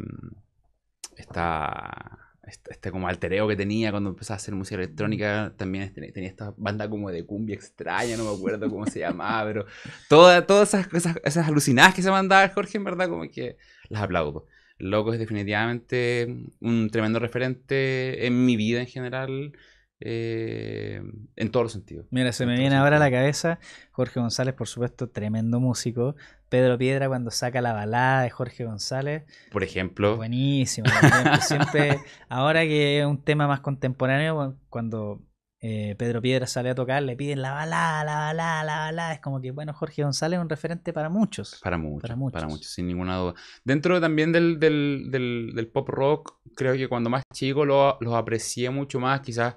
está este, este, como altereo que tenía cuando empezaba a hacer música electrónica, también este, tenía, esta banda como de cumbia extraña, no me acuerdo cómo se llamaba, pero toda, todas esas, esas, esas alucinadas que se mandaba Jorge, en verdad, como que las aplaudo loco es definitivamente un tremendo referente en mi vida en general. Eh, en todos los sentidos. Mira, se me viene ahora a la cabeza Jorge González, por supuesto, tremendo músico. Pedro Piedra cuando saca la balada de Jorge González. Por ejemplo. Buenísimo. Pues, siempre, *laughs* ahora que es un tema más contemporáneo, cuando eh, Pedro Piedra sale a tocar, le piden la balada, la balada, la balada. Es como que, bueno, Jorge González es un referente para muchos. Para muchos. Para muchos, para muchos sin ninguna duda. Dentro también del, pop rock, creo que cuando más chico los lo aprecié mucho más. Quizás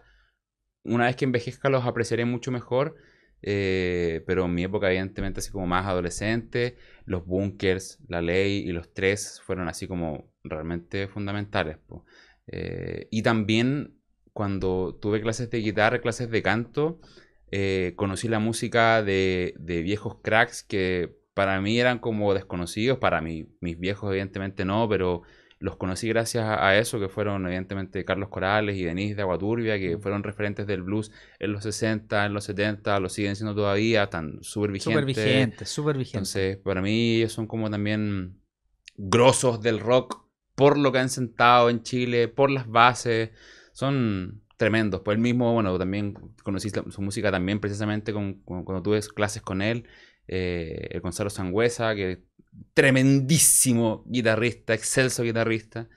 una vez que envejezca los apreciaré mucho mejor. Eh, pero en mi época, evidentemente, así como más adolescente, los bunkers, la ley y los tres fueron así como realmente fundamentales. Eh, y también cuando tuve clases de guitarra, clases de canto, eh, conocí la música de, viejos cracks que para mí eran como desconocidos, para mí, mis viejos evidentemente no, pero los conocí gracias a, eso, que fueron evidentemente Carlos Corales y Denise de Aguaturbia, que fueron referentes del blues en los 60, en los 70, lo siguen siendo todavía, están súper vigentes. Súper vigentes, súper vigentes. Entonces, para mí ellos son como también grosos del rock, por lo que han sentado en Chile, por las bases son tremendos. Pues él mismo, bueno, también conocí su música también precisamente cuando tuve clases con él. Eh, el Gonzalo Sangüesa, que es tremendísimo guitarrista, excelso guitarrista.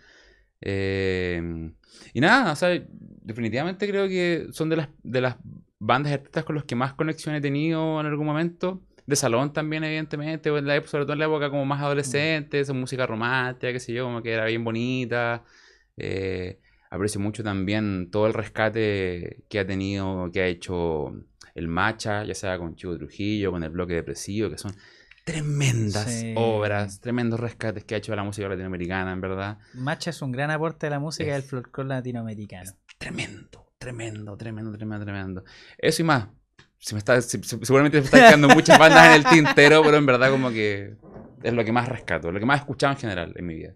Eh, y nada, o sea, definitivamente creo que son de las, de las bandas artistas con los que más conexión he tenido en algún momento. De salón también, evidentemente, sobre todo en la época como más adolescente, esa música romántica, qué sé yo, como que era bien bonita. Eh, aprecio mucho también todo el rescate que ha tenido, que ha hecho el Macha, ya sea con Chivo Trujillo, con el Bloque de Depresivo, que son tremendas obras, tremendos rescates que ha hecho la música latinoamericana, en verdad. Macha es un gran aporte de la música del folclore latinoamericano. Tremendo, tremendo, tremendo, tremendo, tremendo. Eso y más. seguramente se me están quedando *laughs* muchas bandas en el tintero, pero en verdad como que es lo que más rescato, lo que más he escuchado en general en mi vida.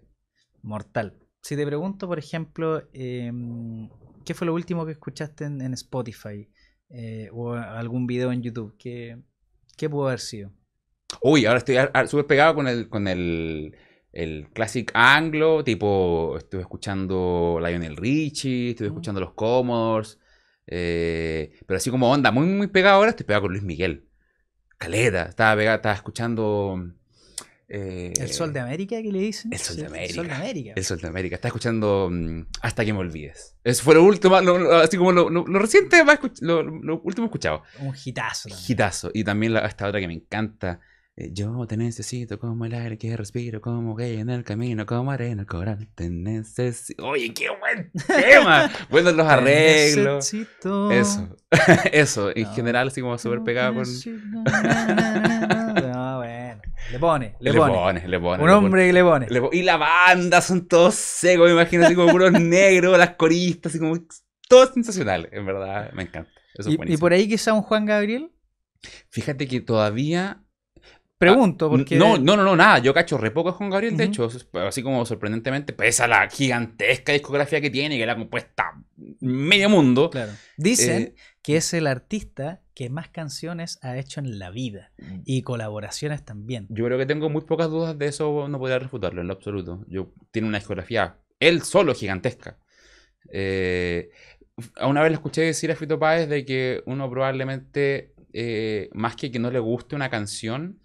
Mortal si te pregunto, por ejemplo, em, ¿qué fue lo último que escuchaste en, Spotify eh, o algún video en YouTube? ¿Qué, pudo haber sido? Uy, ahora estoy súper pegado con el, con el, classic anglo, tipo, estuve escuchando Lionel Richie, estuve mm. escuchando Los Commodores, eh, pero así como onda, muy, muy pegado ahora, estoy pegado con Luis Miguel. Caleta, estaba, estaba escuchando eh, el Sol de América, que le dicen. El Sol de América. El Sol de América. Está escuchando mm, Hasta que me olvides. Eso fue lo último, así como lo, reciente, lo, último escuchado. Un hitazo. Un Y también esta otra que me encanta. Eh, yo te necesito como el aire que respiro, como gay en el camino, como arena el coral. Te necesito. Oye, qué buen tema. Buenos *laughs* los arreglos. Eso. *laughs* Eso. En general, así como súper pegado con. *laughs* Le pone, le, pone. Le pone, Un hombre que le pone. Y la banda son todos secos, me imagino, así como puros *laughs* negros, las coristas, así como. Todo sensacional, en verdad, me encanta. Eso ¿Y, por ahí quizá un Juan Gabriel? Fíjate que todavía. Pregunto, ah, porque. No, no, no, no nada. Yo cacho re poco a Juan Gabriel, de hecho, así como sorprendentemente, pese a la gigantesca discografía que tiene, que la compuesta medio mundo. Claro. Dicen eh, que es el artista que más canciones ha hecho en la vida mm. y colaboraciones también. Yo creo que tengo muy pocas dudas de eso, no podría refutarlo en lo absoluto. Yo, tiene una discografía, él solo, gigantesca. A eh, una vez le escuché decir a Fito Páez de que uno probablemente, eh, más que que no le guste una canción,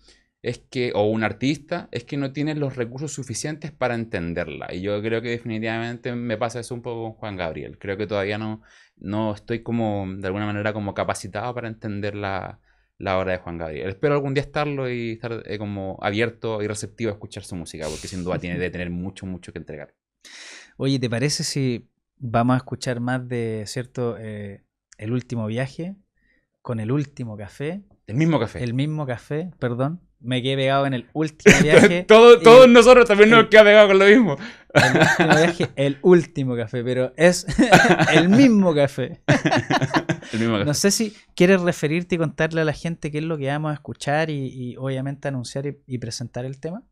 es que, o un artista, es que no tiene los recursos suficientes para entenderla. Y yo creo que definitivamente me pasa eso un poco con Juan Gabriel. Creo que todavía no, no estoy como, de alguna manera, como capacitado para entender la, obra de Juan Gabriel. Espero algún día estarlo y estar eh, como abierto y receptivo a escuchar su música, porque sin duda tiene de tener mucho, mucho que entregar. Oye, ¿te parece si vamos a escuchar más de, cierto, eh, el último viaje con el último café? El mismo café. El mismo café, perdón me quedé pegado en el *laughs* último viaje. Todo, todos nosotros también nos quedamos pegados con lo mismo. El último viaje, *laughs* el último café, pero es *laughs* el mismo café. No sé si quieres referirte y contarle a la gente qué es lo que vamos a escuchar y, obviamente anunciar y, y presentar el tema.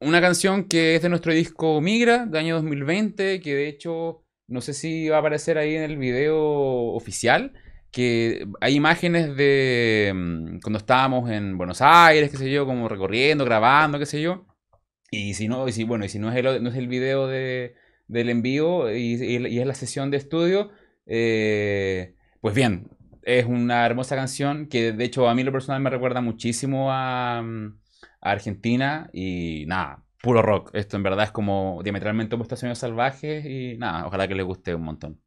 Una canción que es de nuestro disco Migra, de año 2020, que de hecho no sé si va a aparecer ahí en el video oficial que hay imágenes de mm, cuando estábamos en Buenos Aires, qué sé yo, como recorriendo, grabando, qué sé yo. Y si no, y bueno, y si no es el, es el video del envío y, es la sesión de estudio, eh, pues bien, es una hermosa canción que de hecho a mí lo personal me recuerda muchísimo a, mm, Argentina y nada, puro rock. Esto en verdad es como diametralmente opuesto a Salvajes y nada, ojalá que les guste un montón.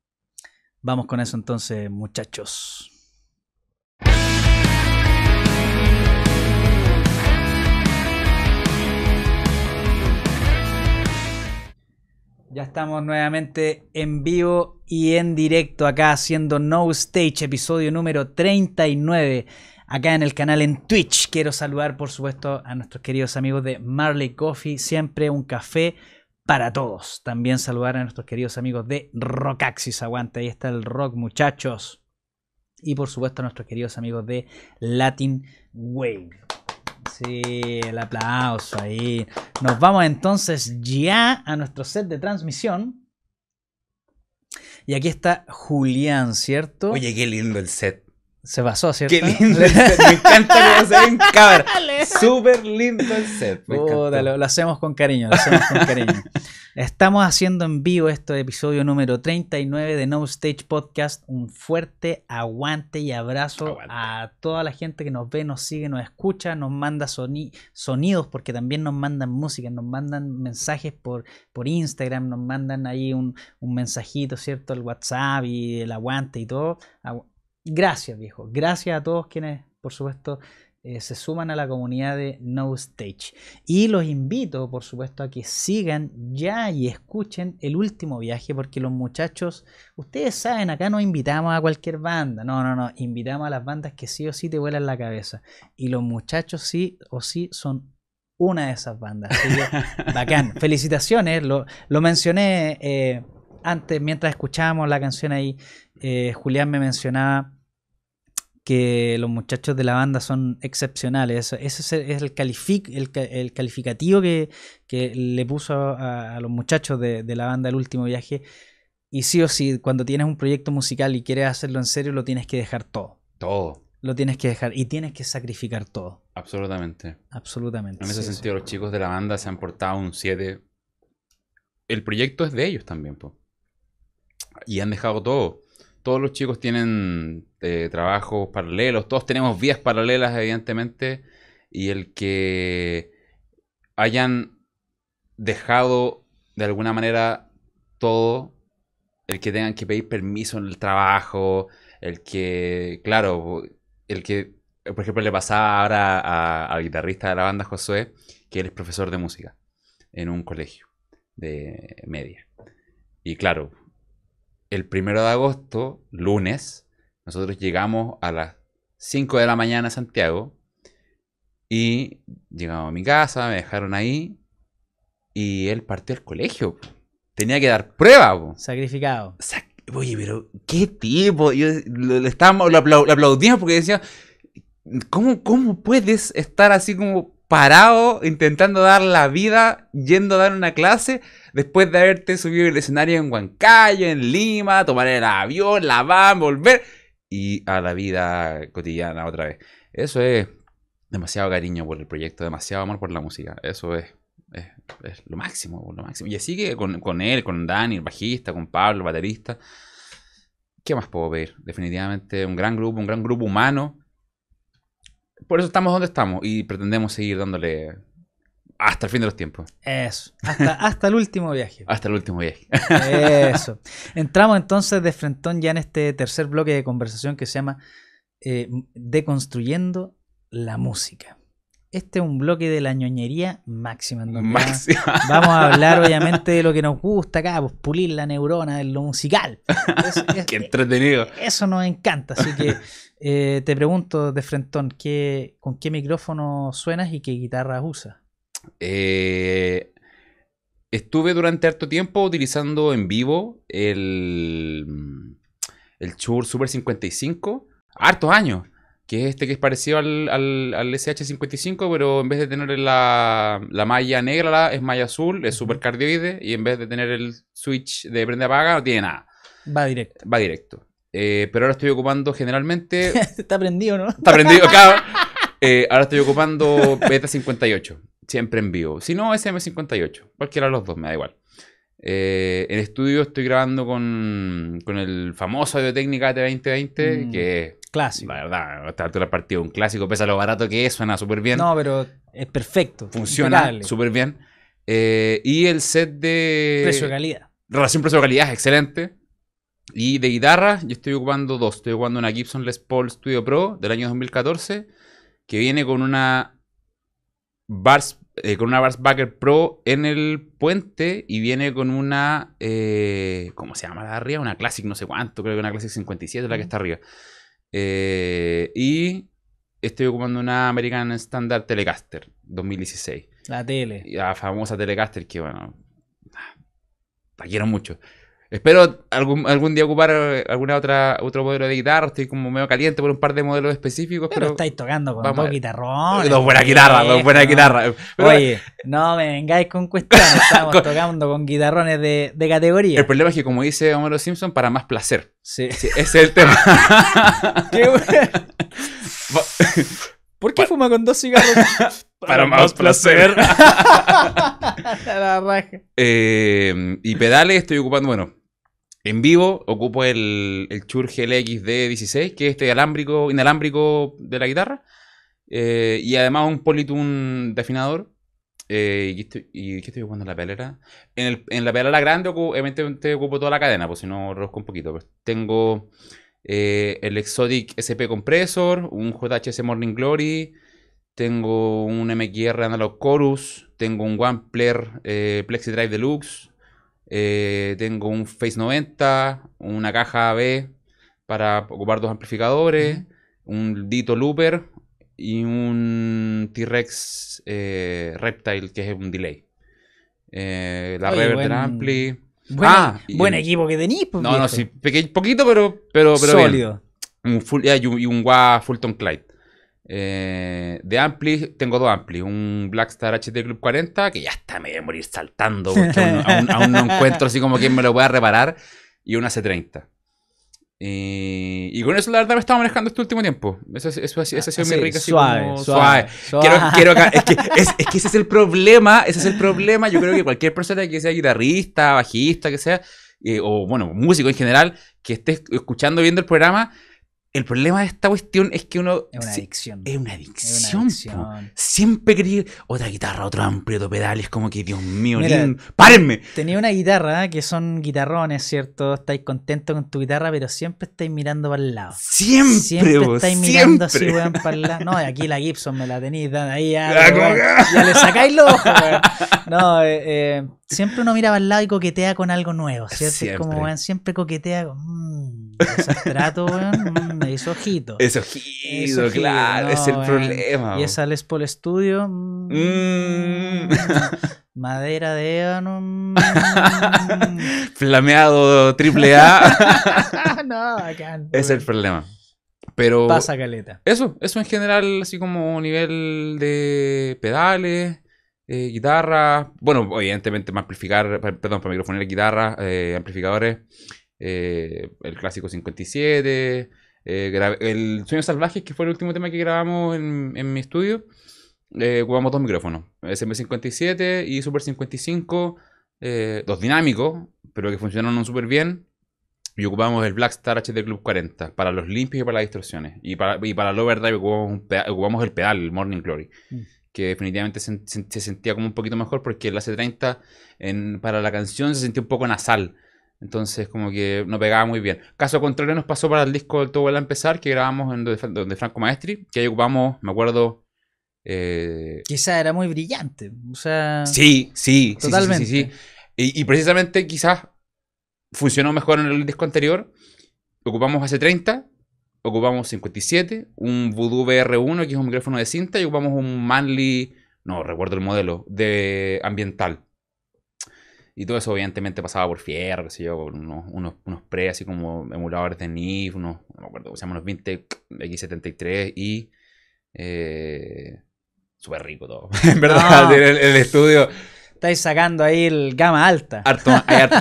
Vamos con eso entonces, muchachos. Ya estamos nuevamente en vivo y en directo acá haciendo No Stage, episodio número 39, acá en el canal en Twitch. Quiero saludar, por supuesto, a nuestros queridos amigos de Marley Coffee, siempre un café para todos. También saludar a nuestros queridos amigos de Rockaxis. Aguante, ahí está el rock, muchachos. Y por supuesto a nuestros queridos amigos de Latin Wave. Sí, el aplauso ahí. Nos vamos entonces ya a nuestro set de transmisión. Y aquí está Julián, ¿cierto? Oye, qué lindo el set. Se basó, ¿cierto? Qué lindo *laughs* el set. Me encanta Súper lindo el set. lo hacemos con cariño, lo hacemos con cariño. *laughs* Estamos haciendo en vivo este episodio número 39 de No Stage Podcast. Un fuerte aguante y abrazo a toda la gente que nos ve, nos sigue, nos escucha, nos manda sonidos, porque también nos mandan música, nos mandan mensajes por, por Instagram, nos mandan ahí un, un mensajito, ¿cierto? El WhatsApp y el aguante y todo. Gracias, viejo. Gracias a todos quienes, por supuesto, eh, se suman a la comunidad de No Stage. Y los invito, por supuesto, a que sigan ya y escuchen el último viaje, porque los muchachos, ustedes saben, acá no invitamos a cualquier banda, no, no, no, invitamos a las bandas que sí o sí te vuelan la cabeza. Y los muchachos sí o sí son una de esas bandas. *laughs* bacán. Felicitaciones, lo, mencioné. Eh, antes, mientras escuchábamos la canción ahí, eh, Julián me mencionaba que los muchachos de la banda son excepcionales. Ese es el, el, calificativo que, le puso a, los muchachos de, la banda El Último Viaje. Y sí o sí, cuando tienes un proyecto musical y quieres hacerlo en serio, lo tienes que dejar todo. Todo. Lo tienes que dejar y tienes que sacrificar todo. Absolutamente. Absolutamente. En ese sentido, los chicos de la banda se han portado un 7. El proyecto es de ellos también, pues y han dejado todo. Todos los chicos tienen eh, trabajos paralelos, todos tenemos vías paralelas, evidentemente, y el que hayan dejado de alguna manera todo, el que tengan que pedir permiso en el trabajo, el que, claro, el que, por ejemplo, le pasaba ahora al guitarrista de la banda Josué, que él es profesor de música en un colegio de media. Y claro, el primero de agosto, lunes, nosotros llegamos a las 5 de la mañana a Santiago y llegamos a mi casa, me dejaron ahí y él partió al colegio. Tenía que dar prueba. Sacrificado. Oye, pero qué tipo. Yo, lo, aplaudíamos porque decía, ¿cómo, ¿cómo puedes estar así como parado, intentando dar la vida, yendo a dar una clase, después de haberte subido el escenario en Huancayo, en Lima, tomar el avión, la van, volver y a la vida cotidiana otra vez. Eso es demasiado cariño por el proyecto, demasiado amor por la música. Eso es, es, lo máximo, lo máximo. Y así que con, él, con Dani, el bajista, con Pablo, el baterista. ¿Qué más puedo ver? Definitivamente un gran grupo, un gran grupo humano por eso estamos donde estamos y pretendemos seguir dándole hasta el fin de los tiempos. Eso, hasta, *laughs* el último viaje. Hasta el último viaje. Eso. *laughs* Entramos entonces de frentón ya en este tercer bloque de conversación que se llama eh, Deconstruyendo la música. Este es un bloque de la ñoñería máxima. *laughs* Vamos a hablar, obviamente, de lo que nos gusta acá, pues pulir la neurona de lo musical. *laughs* Qué entretenido. Eso nos encanta. Así que *laughs* eh, te pregunto de frentón, ¿con qué micrófono suenas y qué guitarras usas? Eh, estuve durante harto tiempo utilizando en vivo el, el Shure Super 55. Hartos años que es este que es parecido al, SH55, pero en vez de tener la, malla negra, es malla azul, es super cardioide, y en vez de tener el switch de prende apaga, no tiene nada. Va directo. Va directo. Eh, pero ahora estoy ocupando generalmente. *laughs* está prendido, ¿no? Está prendido, *laughs* claro. Eh, ahora estoy ocupando Beta 58, siempre en vivo. Si no, SM58, cualquiera de los dos, me da igual. Eh, en estudio estoy grabando con, el famoso de técnica T2020, mm. que es clásico. La verdad, a esta altura partido, un clásico, pese a lo barato que es, suena súper bien. No, pero es perfecto. Funciona súper bien. Eh, y el set de. Precio de calidad. Relación precio-calidad es excelente. Y de guitarra, yo estoy ocupando dos. Estoy ocupando una Gibson Les Paul Studio Pro del año 2014, que viene con una Bars, eh, con una Backer Pro en el puente y viene con una, eh, ¿cómo se llama la de arriba? Una Classic, no sé cuánto, creo que una Classic 57 la que mm. está arriba. Eh, y estoy ocupando una American Standard Telecaster 2016. La tele. La famosa Telecaster que, bueno, la quiero mucho. Espero algún, algún día ocupar eh, alguna otra otro modelo de guitarra. Estoy como medio caliente por un par de modelos específicos. Pero, estáis tocando con dos guitarrones. Dos buenas guitarras, dos buenas guitarras. Oye, no me vengáis con cuestiones. *laughs* Estamos tocando con guitarrones de, de, categoría. El problema es que, como dice Homero Simpson, para más placer. Sí. ese es el tema. *laughs* Qué ¿Por qué fuma con dos cigarros? *laughs* Para, más, placer. Eh, y pedales estoy ocupando, bueno, en vivo ocupo el, el X XD16, que es este alámbrico, inalámbrico de la guitarra. Eh, y además un Polytune de afinador. Eh, y, qué estoy ocupando en la pelera? En, la pelera grande obviamente ocupo toda la cadena, pues si no rosco un poquito. Pues. tengo eh, el Exotic SP Compressor, un JHS Morning Glory, tengo un MQR Analog Chorus, tengo un One Player Plexi Drive Deluxe, eh, tengo un Face 90, una caja AB para ocupar dos amplificadores, un Dito Looper y un T-Rex eh, Reptile, que es un delay. Eh, la Oye, Ampli. ah, e-, buen equipo que tenéis. Pues, no, no, sí, poquito, pero, pero, pero sólido. y un, Wah Fulltone Clyde. Eh, de ampli tengo dos ampli Un Blackstar HT Club 40, que ya está, me voy a morir saltando, porque aún, *laughs* no encuentro así como quien me lo pueda reparar. Y una C30. y con eso la verdad me estaba manejando este último tiempo. Eso, ha sido mi rica suave, suave, suave. Quiero, quiero, es, que, ese es el problema, ese es el problema. Yo creo que cualquier persona que sea guitarrista, bajista, que sea, eh, o bueno, músico en general, que esté escuchando, viendo el programa, el problema de esta cuestión es que uno. Es una adicción. Es una adicción. Siempre quería otra guitarra, otro amplio pedales, como que Dios mío, Mira, Tenía una guitarra que son guitarrones, ¿cierto? Estáis contentos con tu guitarra, pero siempre estáis mirando para el lado. Siempre, Siempre estáis mirando así, weón, para el lado. No, aquí la Gibson me la tenéis, ahí ya. *laughs* ya, ah, ah, ya le sacáis los ojos, weón. No, eh, eh siempre uno miraba al lado y coquetea con algo nuevo, ¿cierto? Siempre. Como, siempre coquetea con. Mm, desastrato, weón. Mmm, ese ojito. Ese ojito, claro, es el problema. Y esa Les Paul Studio. Mm, mm. *laughs* madera de ébano. *laughs* Flameado triple A. *laughs* no, bacán. Es el problema. Pero. Pasa caleta. Eso, eso en general, así como nivel de pedales eh, guitarra bueno, evidentemente para amplificar, perdón, para microfonear guitarra eh, amplificadores, eh, el clásico 57, el Sueño Salvaje, que fue el último tema que grabamos en, mi estudio, ocupamos dos micrófonos, SM57 y Super 55, dos dinámicos, pero que funcionaron súper bien. Y ocupamos el Blackstar HD Club 40 para los limpios y para las distorsiones. Y para, y para el overdrive ocupamos, el pedal, el Morning Glory. Mm que definitivamente se, sentía como un poquito mejor porque el AC30 para la canción se sentía un poco nasal. Entonces como que no pegaba muy bien. Caso contrario nos pasó para el disco del Todo a Empezar que grabamos en donde, Franco Maestri, que ahí ocupamos, me acuerdo... Eh, Quizá era muy brillante. O sea... Sí, sí, totalmente. Sí, sí, y, precisamente quizás funcionó mejor en el disco anterior. Ocupamos hace 30 ocupamos 57, un Voodoo VR1 que es un micrófono de cinta y ocupamos un Manly, no recuerdo el modelo, de ambiental. Y todo eso obviamente pasaba por fierro, qué unos, unos, pre así como emuladores de NIF, unos, no me acuerdo, unos 20 X73 y... Eh, súper rico todo, *laughs* en verdad, ah. *laughs* el estudio estáis sacando ahí el gama alta.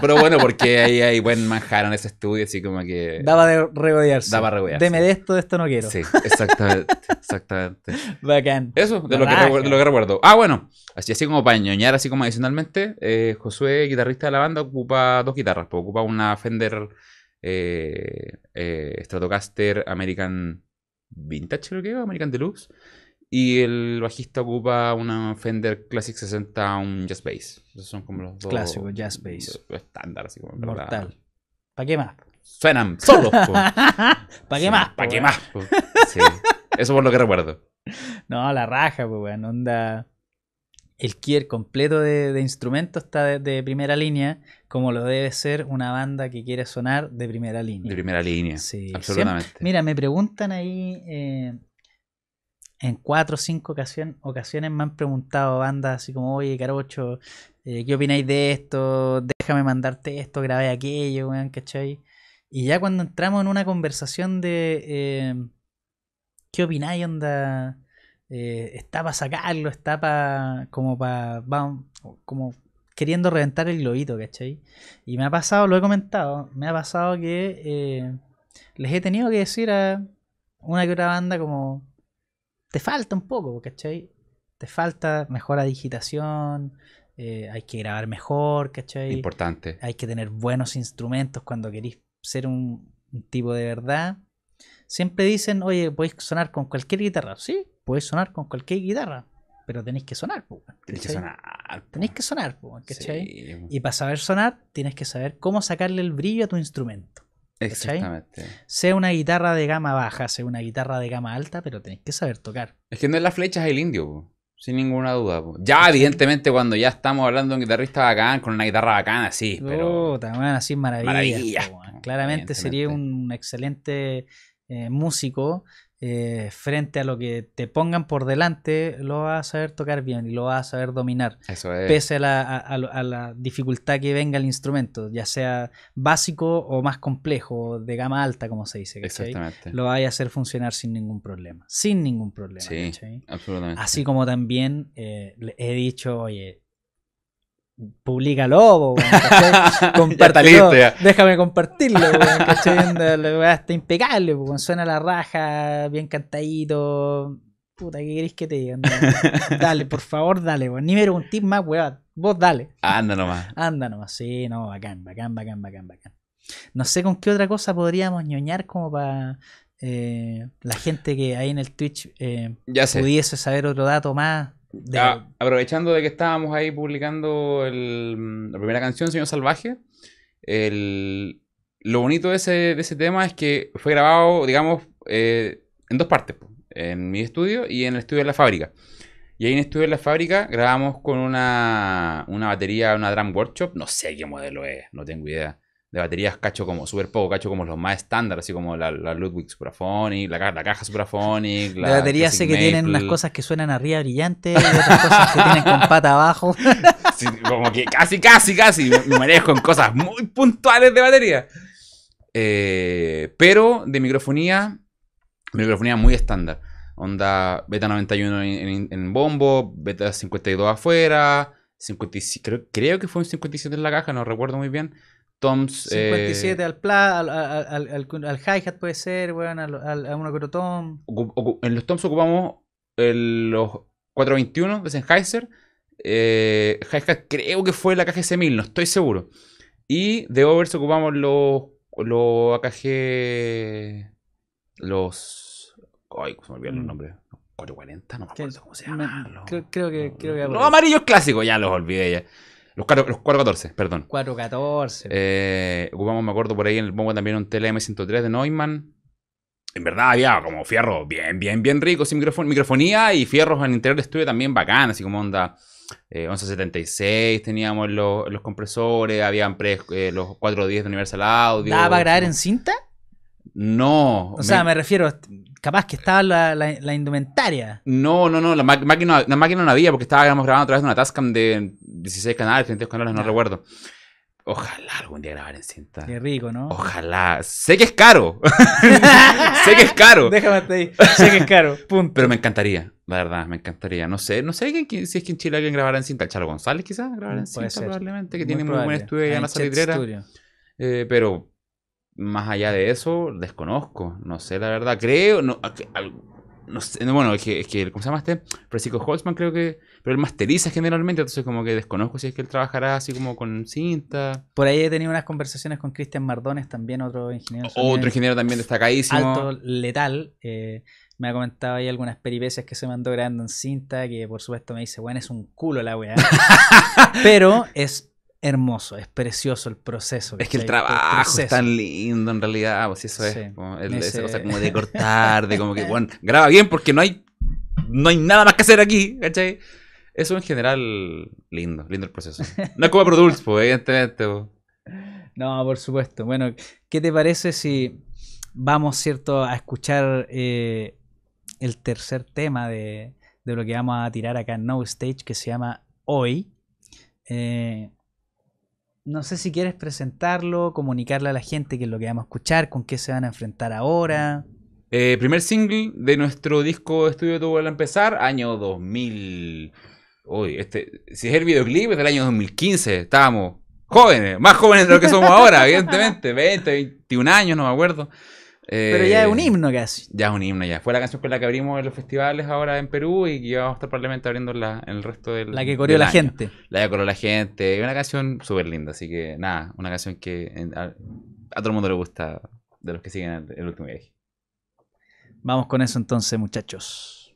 pero bueno, porque ahí *laughs* hay buen manjar en ese estudio, así como que. Daba de regodearse. Daba regodearse. Deme de esto, de esto no quiero. Sí, exactamente. *laughs* exactamente. Bacán. Eso, de lo, que recuerdo, lo, recuerdo, Ah, bueno, así, así como para ñoñar, así como adicionalmente, eh, Josué, guitarrista de la banda, ocupa dos guitarras, pues, ocupa una Fender eh, eh, Stratocaster American Vintage, creo que, American Deluxe. Y el bajista ocupa una Fender Classic 60, un Jazz Bass. Esos son como los dos. Clásico, Jazz Bass. Estándar, así como. Mortal. ¿Para qué más? Suenan solos. *laughs* ¿Para qué más? ¿Para qué más? Sí. Eso por lo que recuerdo. No, la raja, pues, weón. Onda. El kier completo de, de instrumentos está de, primera línea, como lo debe ser una banda que quiere sonar de primera línea. De primera línea. Sí. Absolutamente. mira, me preguntan ahí. Eh, en cuatro o cinco ocasiones me han preguntado bandas así como, oye, Carocho, eh, ¿qué opináis de esto? Déjame mandarte esto, grabé aquello, weón, ¿cachai? Y ya cuando entramos en una conversación de, eh, ¿qué opináis, onda? Eh, está para sacarlo, está para, como para, como queriendo reventar el lobito ¿cachai? Y me ha pasado, lo he comentado, me ha pasado que les he tenido que decir a una que otra banda como te falta un poco, ¿cachai? Te falta mejora digitación, eh, hay que grabar mejor, ¿cachai? Importante. Hay que tener buenos instrumentos cuando querís ser un, tipo de verdad. Siempre dicen, oye, podéis sonar con cualquier guitarra. Sí, podéis sonar con cualquier guitarra, pero tenéis que sonar, ¿cachai? Tenéis que sonar. Tenéis que sonar, ¿cachai? Y para saber sonar, tienes que saber cómo sacarle el brillo a tu instrumento. Exactamente. Sea una guitarra de gama baja, sea una guitarra de gama alta, pero tenéis que saber tocar. Es que no es la flecha, el indio, sin ninguna duda. Ya, evidentemente, cuando ya estamos hablando de un guitarrista bacán, con una guitarra bacana, sí, pero. Puta, así es maravilla. Claramente sería un excelente eh, músico eh, frente a lo que te pongan por delante, lo vas a saber tocar bien y lo vas a saber dominar. Eso es. Pese a la, dificultad que venga el instrumento, ya sea básico o más complejo, de gama alta, como se dice. Exactamente. Lo vas a hacer funcionar sin ningún problema. Sin ningún problema. Sí, absolutamente. Así como también eh, he dicho, oye, Publícalo, lobo *laughs* déjame compartirlo, Está impecable, pues, Suena la raja, bien cantadito. Puta, ¿qué querés que te diga *laughs* Dale, por favor, dale, Ni me tip más, weón. Vos dale. Anda nomás. Anda nomás, sí, no, bacán, bacán, bacán, bacán, bacán. No sé con qué otra cosa podríamos ñoñar como para eh, la gente que ahí en el Twitch eh, ya pudiese saber otro dato más Ah, aprovechando de que estábamos ahí publicando la primera canción, Señor Salvaje, lo bonito de ese, tema es que fue grabado, digamos, eh, en dos partes, en mi estudio y en el estudio de la fábrica. Y ahí en el estudio de la fábrica grabamos con una batería, una drum workshop, no sé qué modelo es, no tengo idea de baterías cacho como súper poco, cacho como los más estándar, así como la, la Ludwig Supraphonic, la, la caja Supraphonic. La de baterías sé que tienen unas cosas que suenan arriba brillantes y otras cosas que tienen con pata abajo. *laughs* como que casi, casi, casi me manejo en cosas muy puntuales de batería. Eh, pero de microfonía, microfonía muy estándar. Onda beta 91 en, bombo, beta 52 afuera, creo, creo que fue un 57 en la caja, no recuerdo muy bien toms. 57 eh, al, pla, al, al, al, al hi-hat puede ser, weón, a uno con tom. En los toms ocupamos los 421 de Sennheiser. Eh, hi-hat creo que fue la caja c 1000 no estoy seguro. Y de overs ocupamos los, los AKG. Los. Ay, se me olvidan los mm. nombres. 440, no me acuerdo cómo se llama. Creo, que. Creo que los amarillos clásicos, ya los olvidé ya. Los 414, perdón. 414. Eh, ocupamos, me acuerdo, por ahí en el bombo también un TLM-103 de Neumann. En verdad había como fierro bien, bien, bien rico, sin microfonía y fierros en interior estuve estudio también bacán, así como onda 1176, eh, teníamos los, compresores, habían pre, eh, los 410 de Universal Audio. ¿Daba para grabar en cinta? No. O sea, me refiero, capaz que estaba la, la, indumentaria. No, no, no, la, máquina, la máquina no había porque estábamos grabando a través de una Tascam de 16 canales, 32 canales, no, recuerdo. Ojalá algún día grabar en cinta. Qué rico, ¿no? Ojalá. Sé que es caro. *laughs* sé que es caro. *laughs* Déjame ahí. Sé que es caro. Punto. Pero me encantaría, la verdad, me encantaría. No sé, no sé quién, si es que en Chile alguien grabará en cinta. El Charo González quizás grabar en cinta probablemente, que tiene muy buen estudio en la salitrera. Eh, pero más allá de eso, desconozco. No sé, la verdad. Creo. No, sé, bueno, es que, es que, ¿cómo se llama este? Francisco Holzman, creo que, pero él masteriza generalmente, entonces como que desconozco si es que él trabajará así como con cinta. Por ahí he tenido unas conversaciones con Cristian Mardones, también otro ingeniero. Otro ingeniero también destacadísimo. Alto, letal. Eh, me ha comentado ahí algunas peripecias que se mandó grabando en cinta, que por supuesto me dice, bueno, es un culo la weá. *laughs* pero es hermoso, es precioso el proceso. Es que el trabajo es tan lindo en realidad, pues eso es. como, esa cosa como de cortar, de como que, graba bien porque no hay, no hay nada más que hacer aquí, ¿cachai? Eso en general, lindo, lindo el proceso. No es como Produce, pues, evidentemente. Pues. No, por supuesto. Bueno, ¿qué te parece si vamos, cierto, a escuchar eh, el tercer tema de, de, lo que vamos a tirar acá en No Stage, que se llama Hoy? Eh, no sé si quieres presentarlo, comunicarle a la gente qué es lo que vamos a escuchar, con qué se van a enfrentar ahora. Eh, primer single de nuestro disco Estudio Tuvo al Empezar, año 2000. Uy, este, si es el videoclip es del año 2015, estábamos jóvenes, más jóvenes de lo que somos ahora, *laughs* evidentemente, 20, 21 años, no me acuerdo. Pero ya es un eh, himno casi. Ya es un himno, ya. Fue la canción con la que abrimos en los festivales ahora en Perú y que vamos a estar probablemente abriendo en el resto del. La que corrió la gente. La que corrió la gente. Es una canción súper linda, así que nada, una canción que a, todo el mundo le gusta de los que siguen el último viaje. Vamos con eso entonces, muchachos.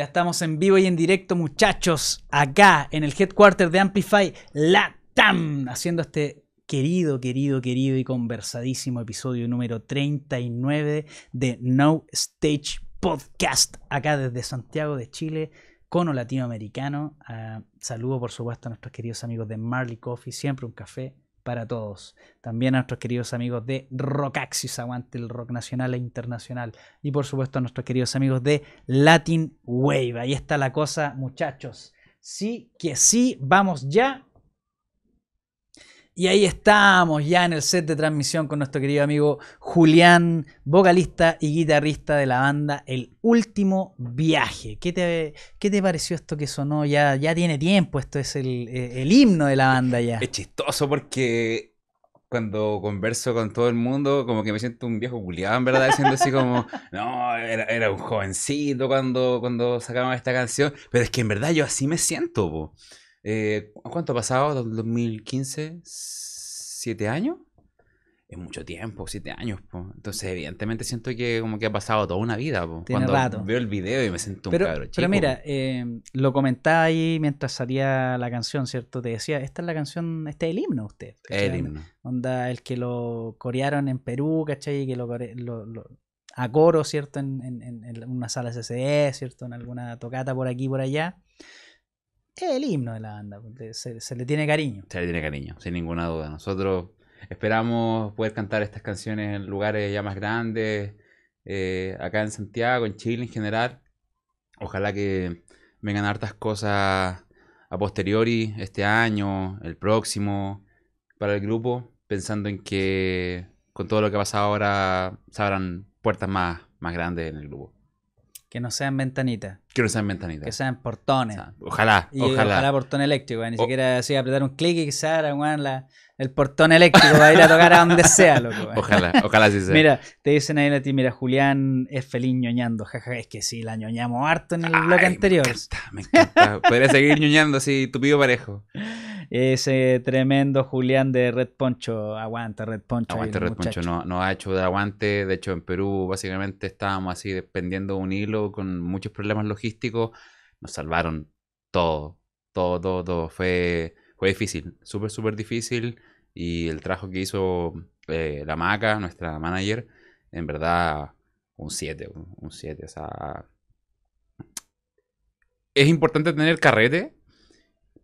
Ya estamos en vivo y en directo, muchachos, acá en el headquarter de Amplify Latam, haciendo este querido, querido, querido y conversadísimo episodio número 39 de No Stage Podcast, acá desde Santiago de Chile, cono latinoamericano. Ah, saludo, por supuesto, a nuestros queridos amigos de Marley Coffee, siempre un café, para todos. También a nuestros queridos amigos de Rockaxis, aguante el rock nacional e internacional. Y por supuesto a nuestros queridos amigos de Latin Wave. Ahí está la cosa, muchachos. Sí que sí, vamos ya y ahí estamos ya en el set de transmisión con nuestro querido amigo Julián, vocalista y guitarrista de la banda El Último Viaje. ¿Qué te, qué te pareció esto que sonó? Ya, ya tiene tiempo, esto es el, eh, himno de la banda ya. Es chistoso porque cuando converso con todo el mundo, como que me siento un viejo Julián, verdad, diciendo así como, *laughs* no, era, un jovencito cuando, cuando sacamos esta canción, pero es que en verdad yo así me siento, po. Eh, ¿Cuánto ha pasado? ¿2015? ¿Siete años? Es mucho tiempo, siete años, Entonces, evidentemente siento que como que ha pasado toda una vida, Cuando veo el video y me siento un cabrón chico. Pero mira, eh, lo comentaba ahí mientras salía la canción, ¿cierto? Te decía, esta es la canción, este es el himno usted. El himno. Onda, el que lo corearon en Perú, ¿cachai? que lo, lo, a coro, ¿cierto? En, en, en, una sala CCE, ¿cierto? En alguna tocata por aquí, por allá es el himno de la banda, se, le tiene cariño. Se le tiene cariño, sin ninguna duda. Nosotros esperamos poder cantar estas canciones en lugares ya más grandes, eh, acá en Santiago, en Chile en general. Ojalá que vengan hartas cosas a posteriori, este año, el próximo, para el grupo, pensando en que con todo lo que ha pasado ahora se abran puertas más, más grandes en el grupo. Que no sean ventanitas. Que no sean ventanitas Que sean portones. O ojalá, ojalá. Ojalá portón eléctrico, ni siquiera así apretar un clic y que se la, el portón eléctrico va a ir a tocar a donde sea, loco. Ojalá, ojalá sí sea. Mira, te dicen ahí a ti, mira, Julián es feliz ñoñando, jaja, es que sí, la ñoñamos harto en el bloque anterior. Me encanta, me encanta. Podría seguir ñoñando así, tupido parejo. Ese tremendo Julián de Red Poncho, aguanta Red Poncho. Aguanta Red Poncho, no, ha hecho de aguante, de hecho en Perú básicamente estábamos así dependiendo un hilo con muchos problemas logísticos nos salvaron todo, todo, todo, todo. Fue, fue difícil, súper, súper difícil. Y el trabajo que hizo eh, la Maca, nuestra manager, en verdad, un 7, un 7. es importante tener carrete,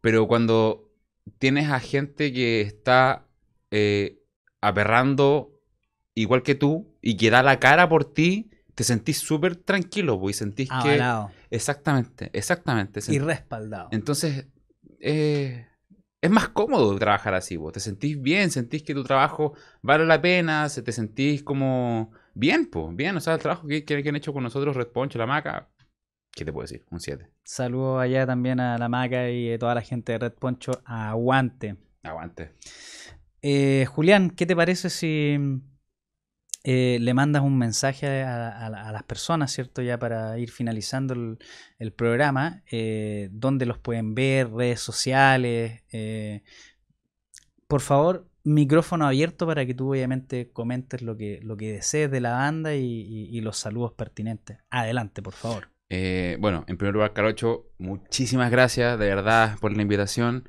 pero cuando tienes a gente que está eh, aperrando igual que tú y que da la cara por ti, te sentís súper tranquilo, pues, y sentís que... Exactamente, exactamente. Y respaldado. Entonces, eh, es más cómodo trabajar así, vos. Pues, te sentís bien, sentís que tu trabajo vale la pena, te sentís como bien, pues, bien. O sea, el trabajo que, que, han hecho con nosotros, Red Poncho, la Maca, ¿qué te puedo decir? Un 7. Saludo allá también a la Maca y a toda la gente de Red Poncho. Aguante. Aguante. Eh, Julián, ¿qué te parece si eh, le mandas un mensaje a, las personas, ¿cierto? Ya para ir finalizando el, programa, eh, ¿Dónde donde los pueden ver, redes sociales. Eh, por favor, micrófono abierto para que tú obviamente comentes lo que, desees de la banda y, los saludos pertinentes. Adelante, por favor. bueno, en primer lugar, Carocho, muchísimas gracias de verdad por la invitación.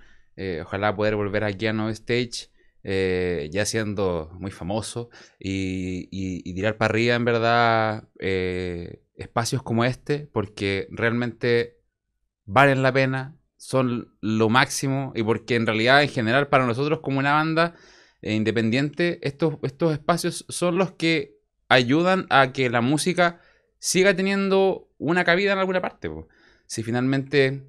ojalá poder volver aquí a No Stage. Eh, ya siendo muy famoso, y, tirar para arriba, en verdad, eh, espacios como este, porque realmente valen la pena, son lo máximo, y porque en realidad, en general, para nosotros como una banda eh, independiente, estos, estos espacios son los que ayudan a que la música siga teniendo una cabida en alguna parte. Si finalmente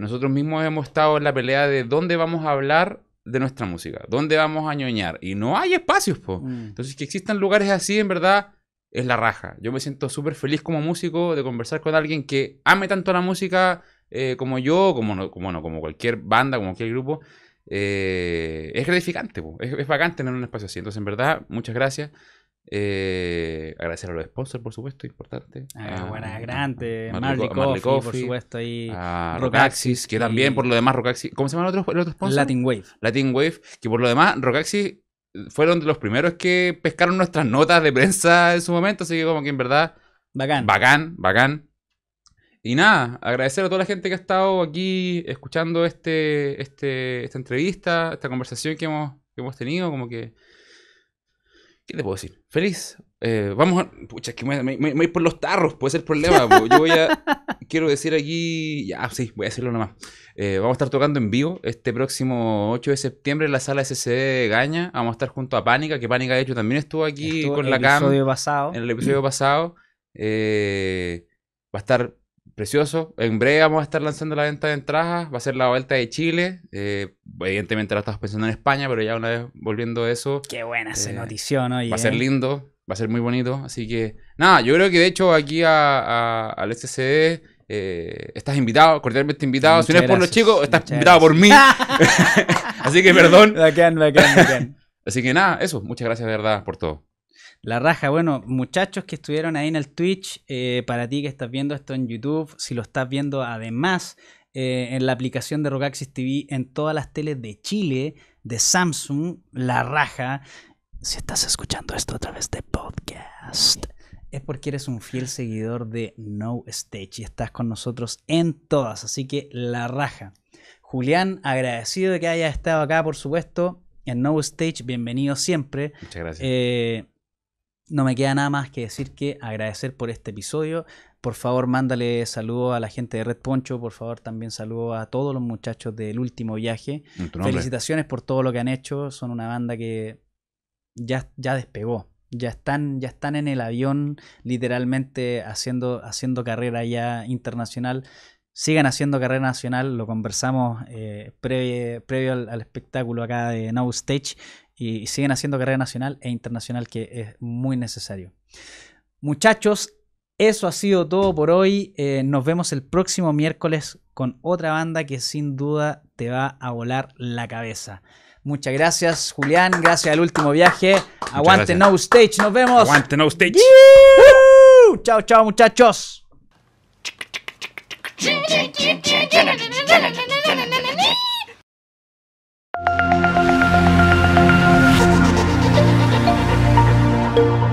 nosotros mismos hemos estado en la pelea de dónde vamos a hablar de nuestra música, dónde vamos a ñoñar. Y no hay espacios, po. Mm. Entonces, que existan lugares así, en verdad, es la raja. Yo me siento súper feliz como músico de conversar con alguien que ame tanto la música eh, como yo, como, no, como, no, como cualquier banda, como cualquier grupo. Eh, es gratificante, es, es vacante tener un espacio así. Entonces, en verdad, muchas gracias. Eh, agradecer a los sponsors, por supuesto, importante. Ah, ah, Buenas Grandes, Marley, Coffee, por supuesto, ahí a Rockaxis, que también por lo demás Rockaxis, ¿cómo se llama el otro, sponsor? Latin Wave. Latin Wave, que por lo demás Rockaxis fueron de los primeros que pescaron nuestras notas de prensa en su momento, así que como que en verdad... Bacán. Bacán, bacán. Y nada, agradecer a toda la gente que ha estado aquí escuchando este, este, esta entrevista, esta conversación que hemos, que hemos tenido, como que ¿Qué te puedo decir? Feliz. Eh, vamos a. Pucha, es que me, voy por los tarros, puede ser el problema. Yo voy a. *laughs* quiero decir aquí. Ah, sí, voy a decirlo nomás. Eh, vamos a estar tocando en vivo este próximo 8 de septiembre en la sala SCD Gaña. Vamos a estar junto a Pánica, que Pánica, de hecho, también estuvo aquí con la cámara. En el episodio pasado. En el episodio pasado. Eh, va a estar precioso. En breve vamos a estar lanzando la venta de entradas. Va a ser la vuelta de Chile. Eh, evidentemente la estamos pensando en España, pero ya una vez volviendo a eso. Qué buena esa eh, noticia, ¿no? Va a ser ¿eh? lindo, va a ser muy bonito. Así que, nada, yo creo que de hecho aquí al SCD. estás invitado, cordialmente invitado. si no es por los chicos, estás invitado por mí. *laughs* Así que perdón. *laughs* Así que nada, eso. Muchas gracias de verdad por todo. La raja, bueno, muchachos que estuvieron ahí en el Twitch, eh, para ti que estás viendo esto en YouTube, si lo estás viendo además eh, en la aplicación de Rogaxis TV en todas las teles de Chile, de Samsung, la raja. Si estás escuchando esto a través de podcast, es porque eres un fiel seguidor de No Stage y estás con nosotros en todas, así que la raja. Julián, agradecido de que hayas estado acá, por supuesto, en No Stage, bienvenido siempre. Muchas gracias. Eh, no me queda nada más que decir que agradecer por este episodio. Por favor, mándale saludos a la gente de Red Poncho. Por favor, también saludo a todos los muchachos del último viaje. Felicitaciones por todo lo que han hecho. Son una banda que ya, ya despegó. Ya están, ya están en el avión, literalmente haciendo, haciendo carrera ya internacional. Sigan haciendo carrera nacional, lo conversamos eh, previo, al, al espectáculo acá de Now Stage y siguen haciendo carrera nacional e internacional que es muy necesario. Muchachos, eso ha sido todo por hoy. nos vemos el próximo miércoles con otra banda que sin duda te va a volar la cabeza. Muchas gracias, Julián. Gracias al último viaje. Aguante No Stage. Nos vemos. Aguante No Stage. Chao, chao, muchachos. thank you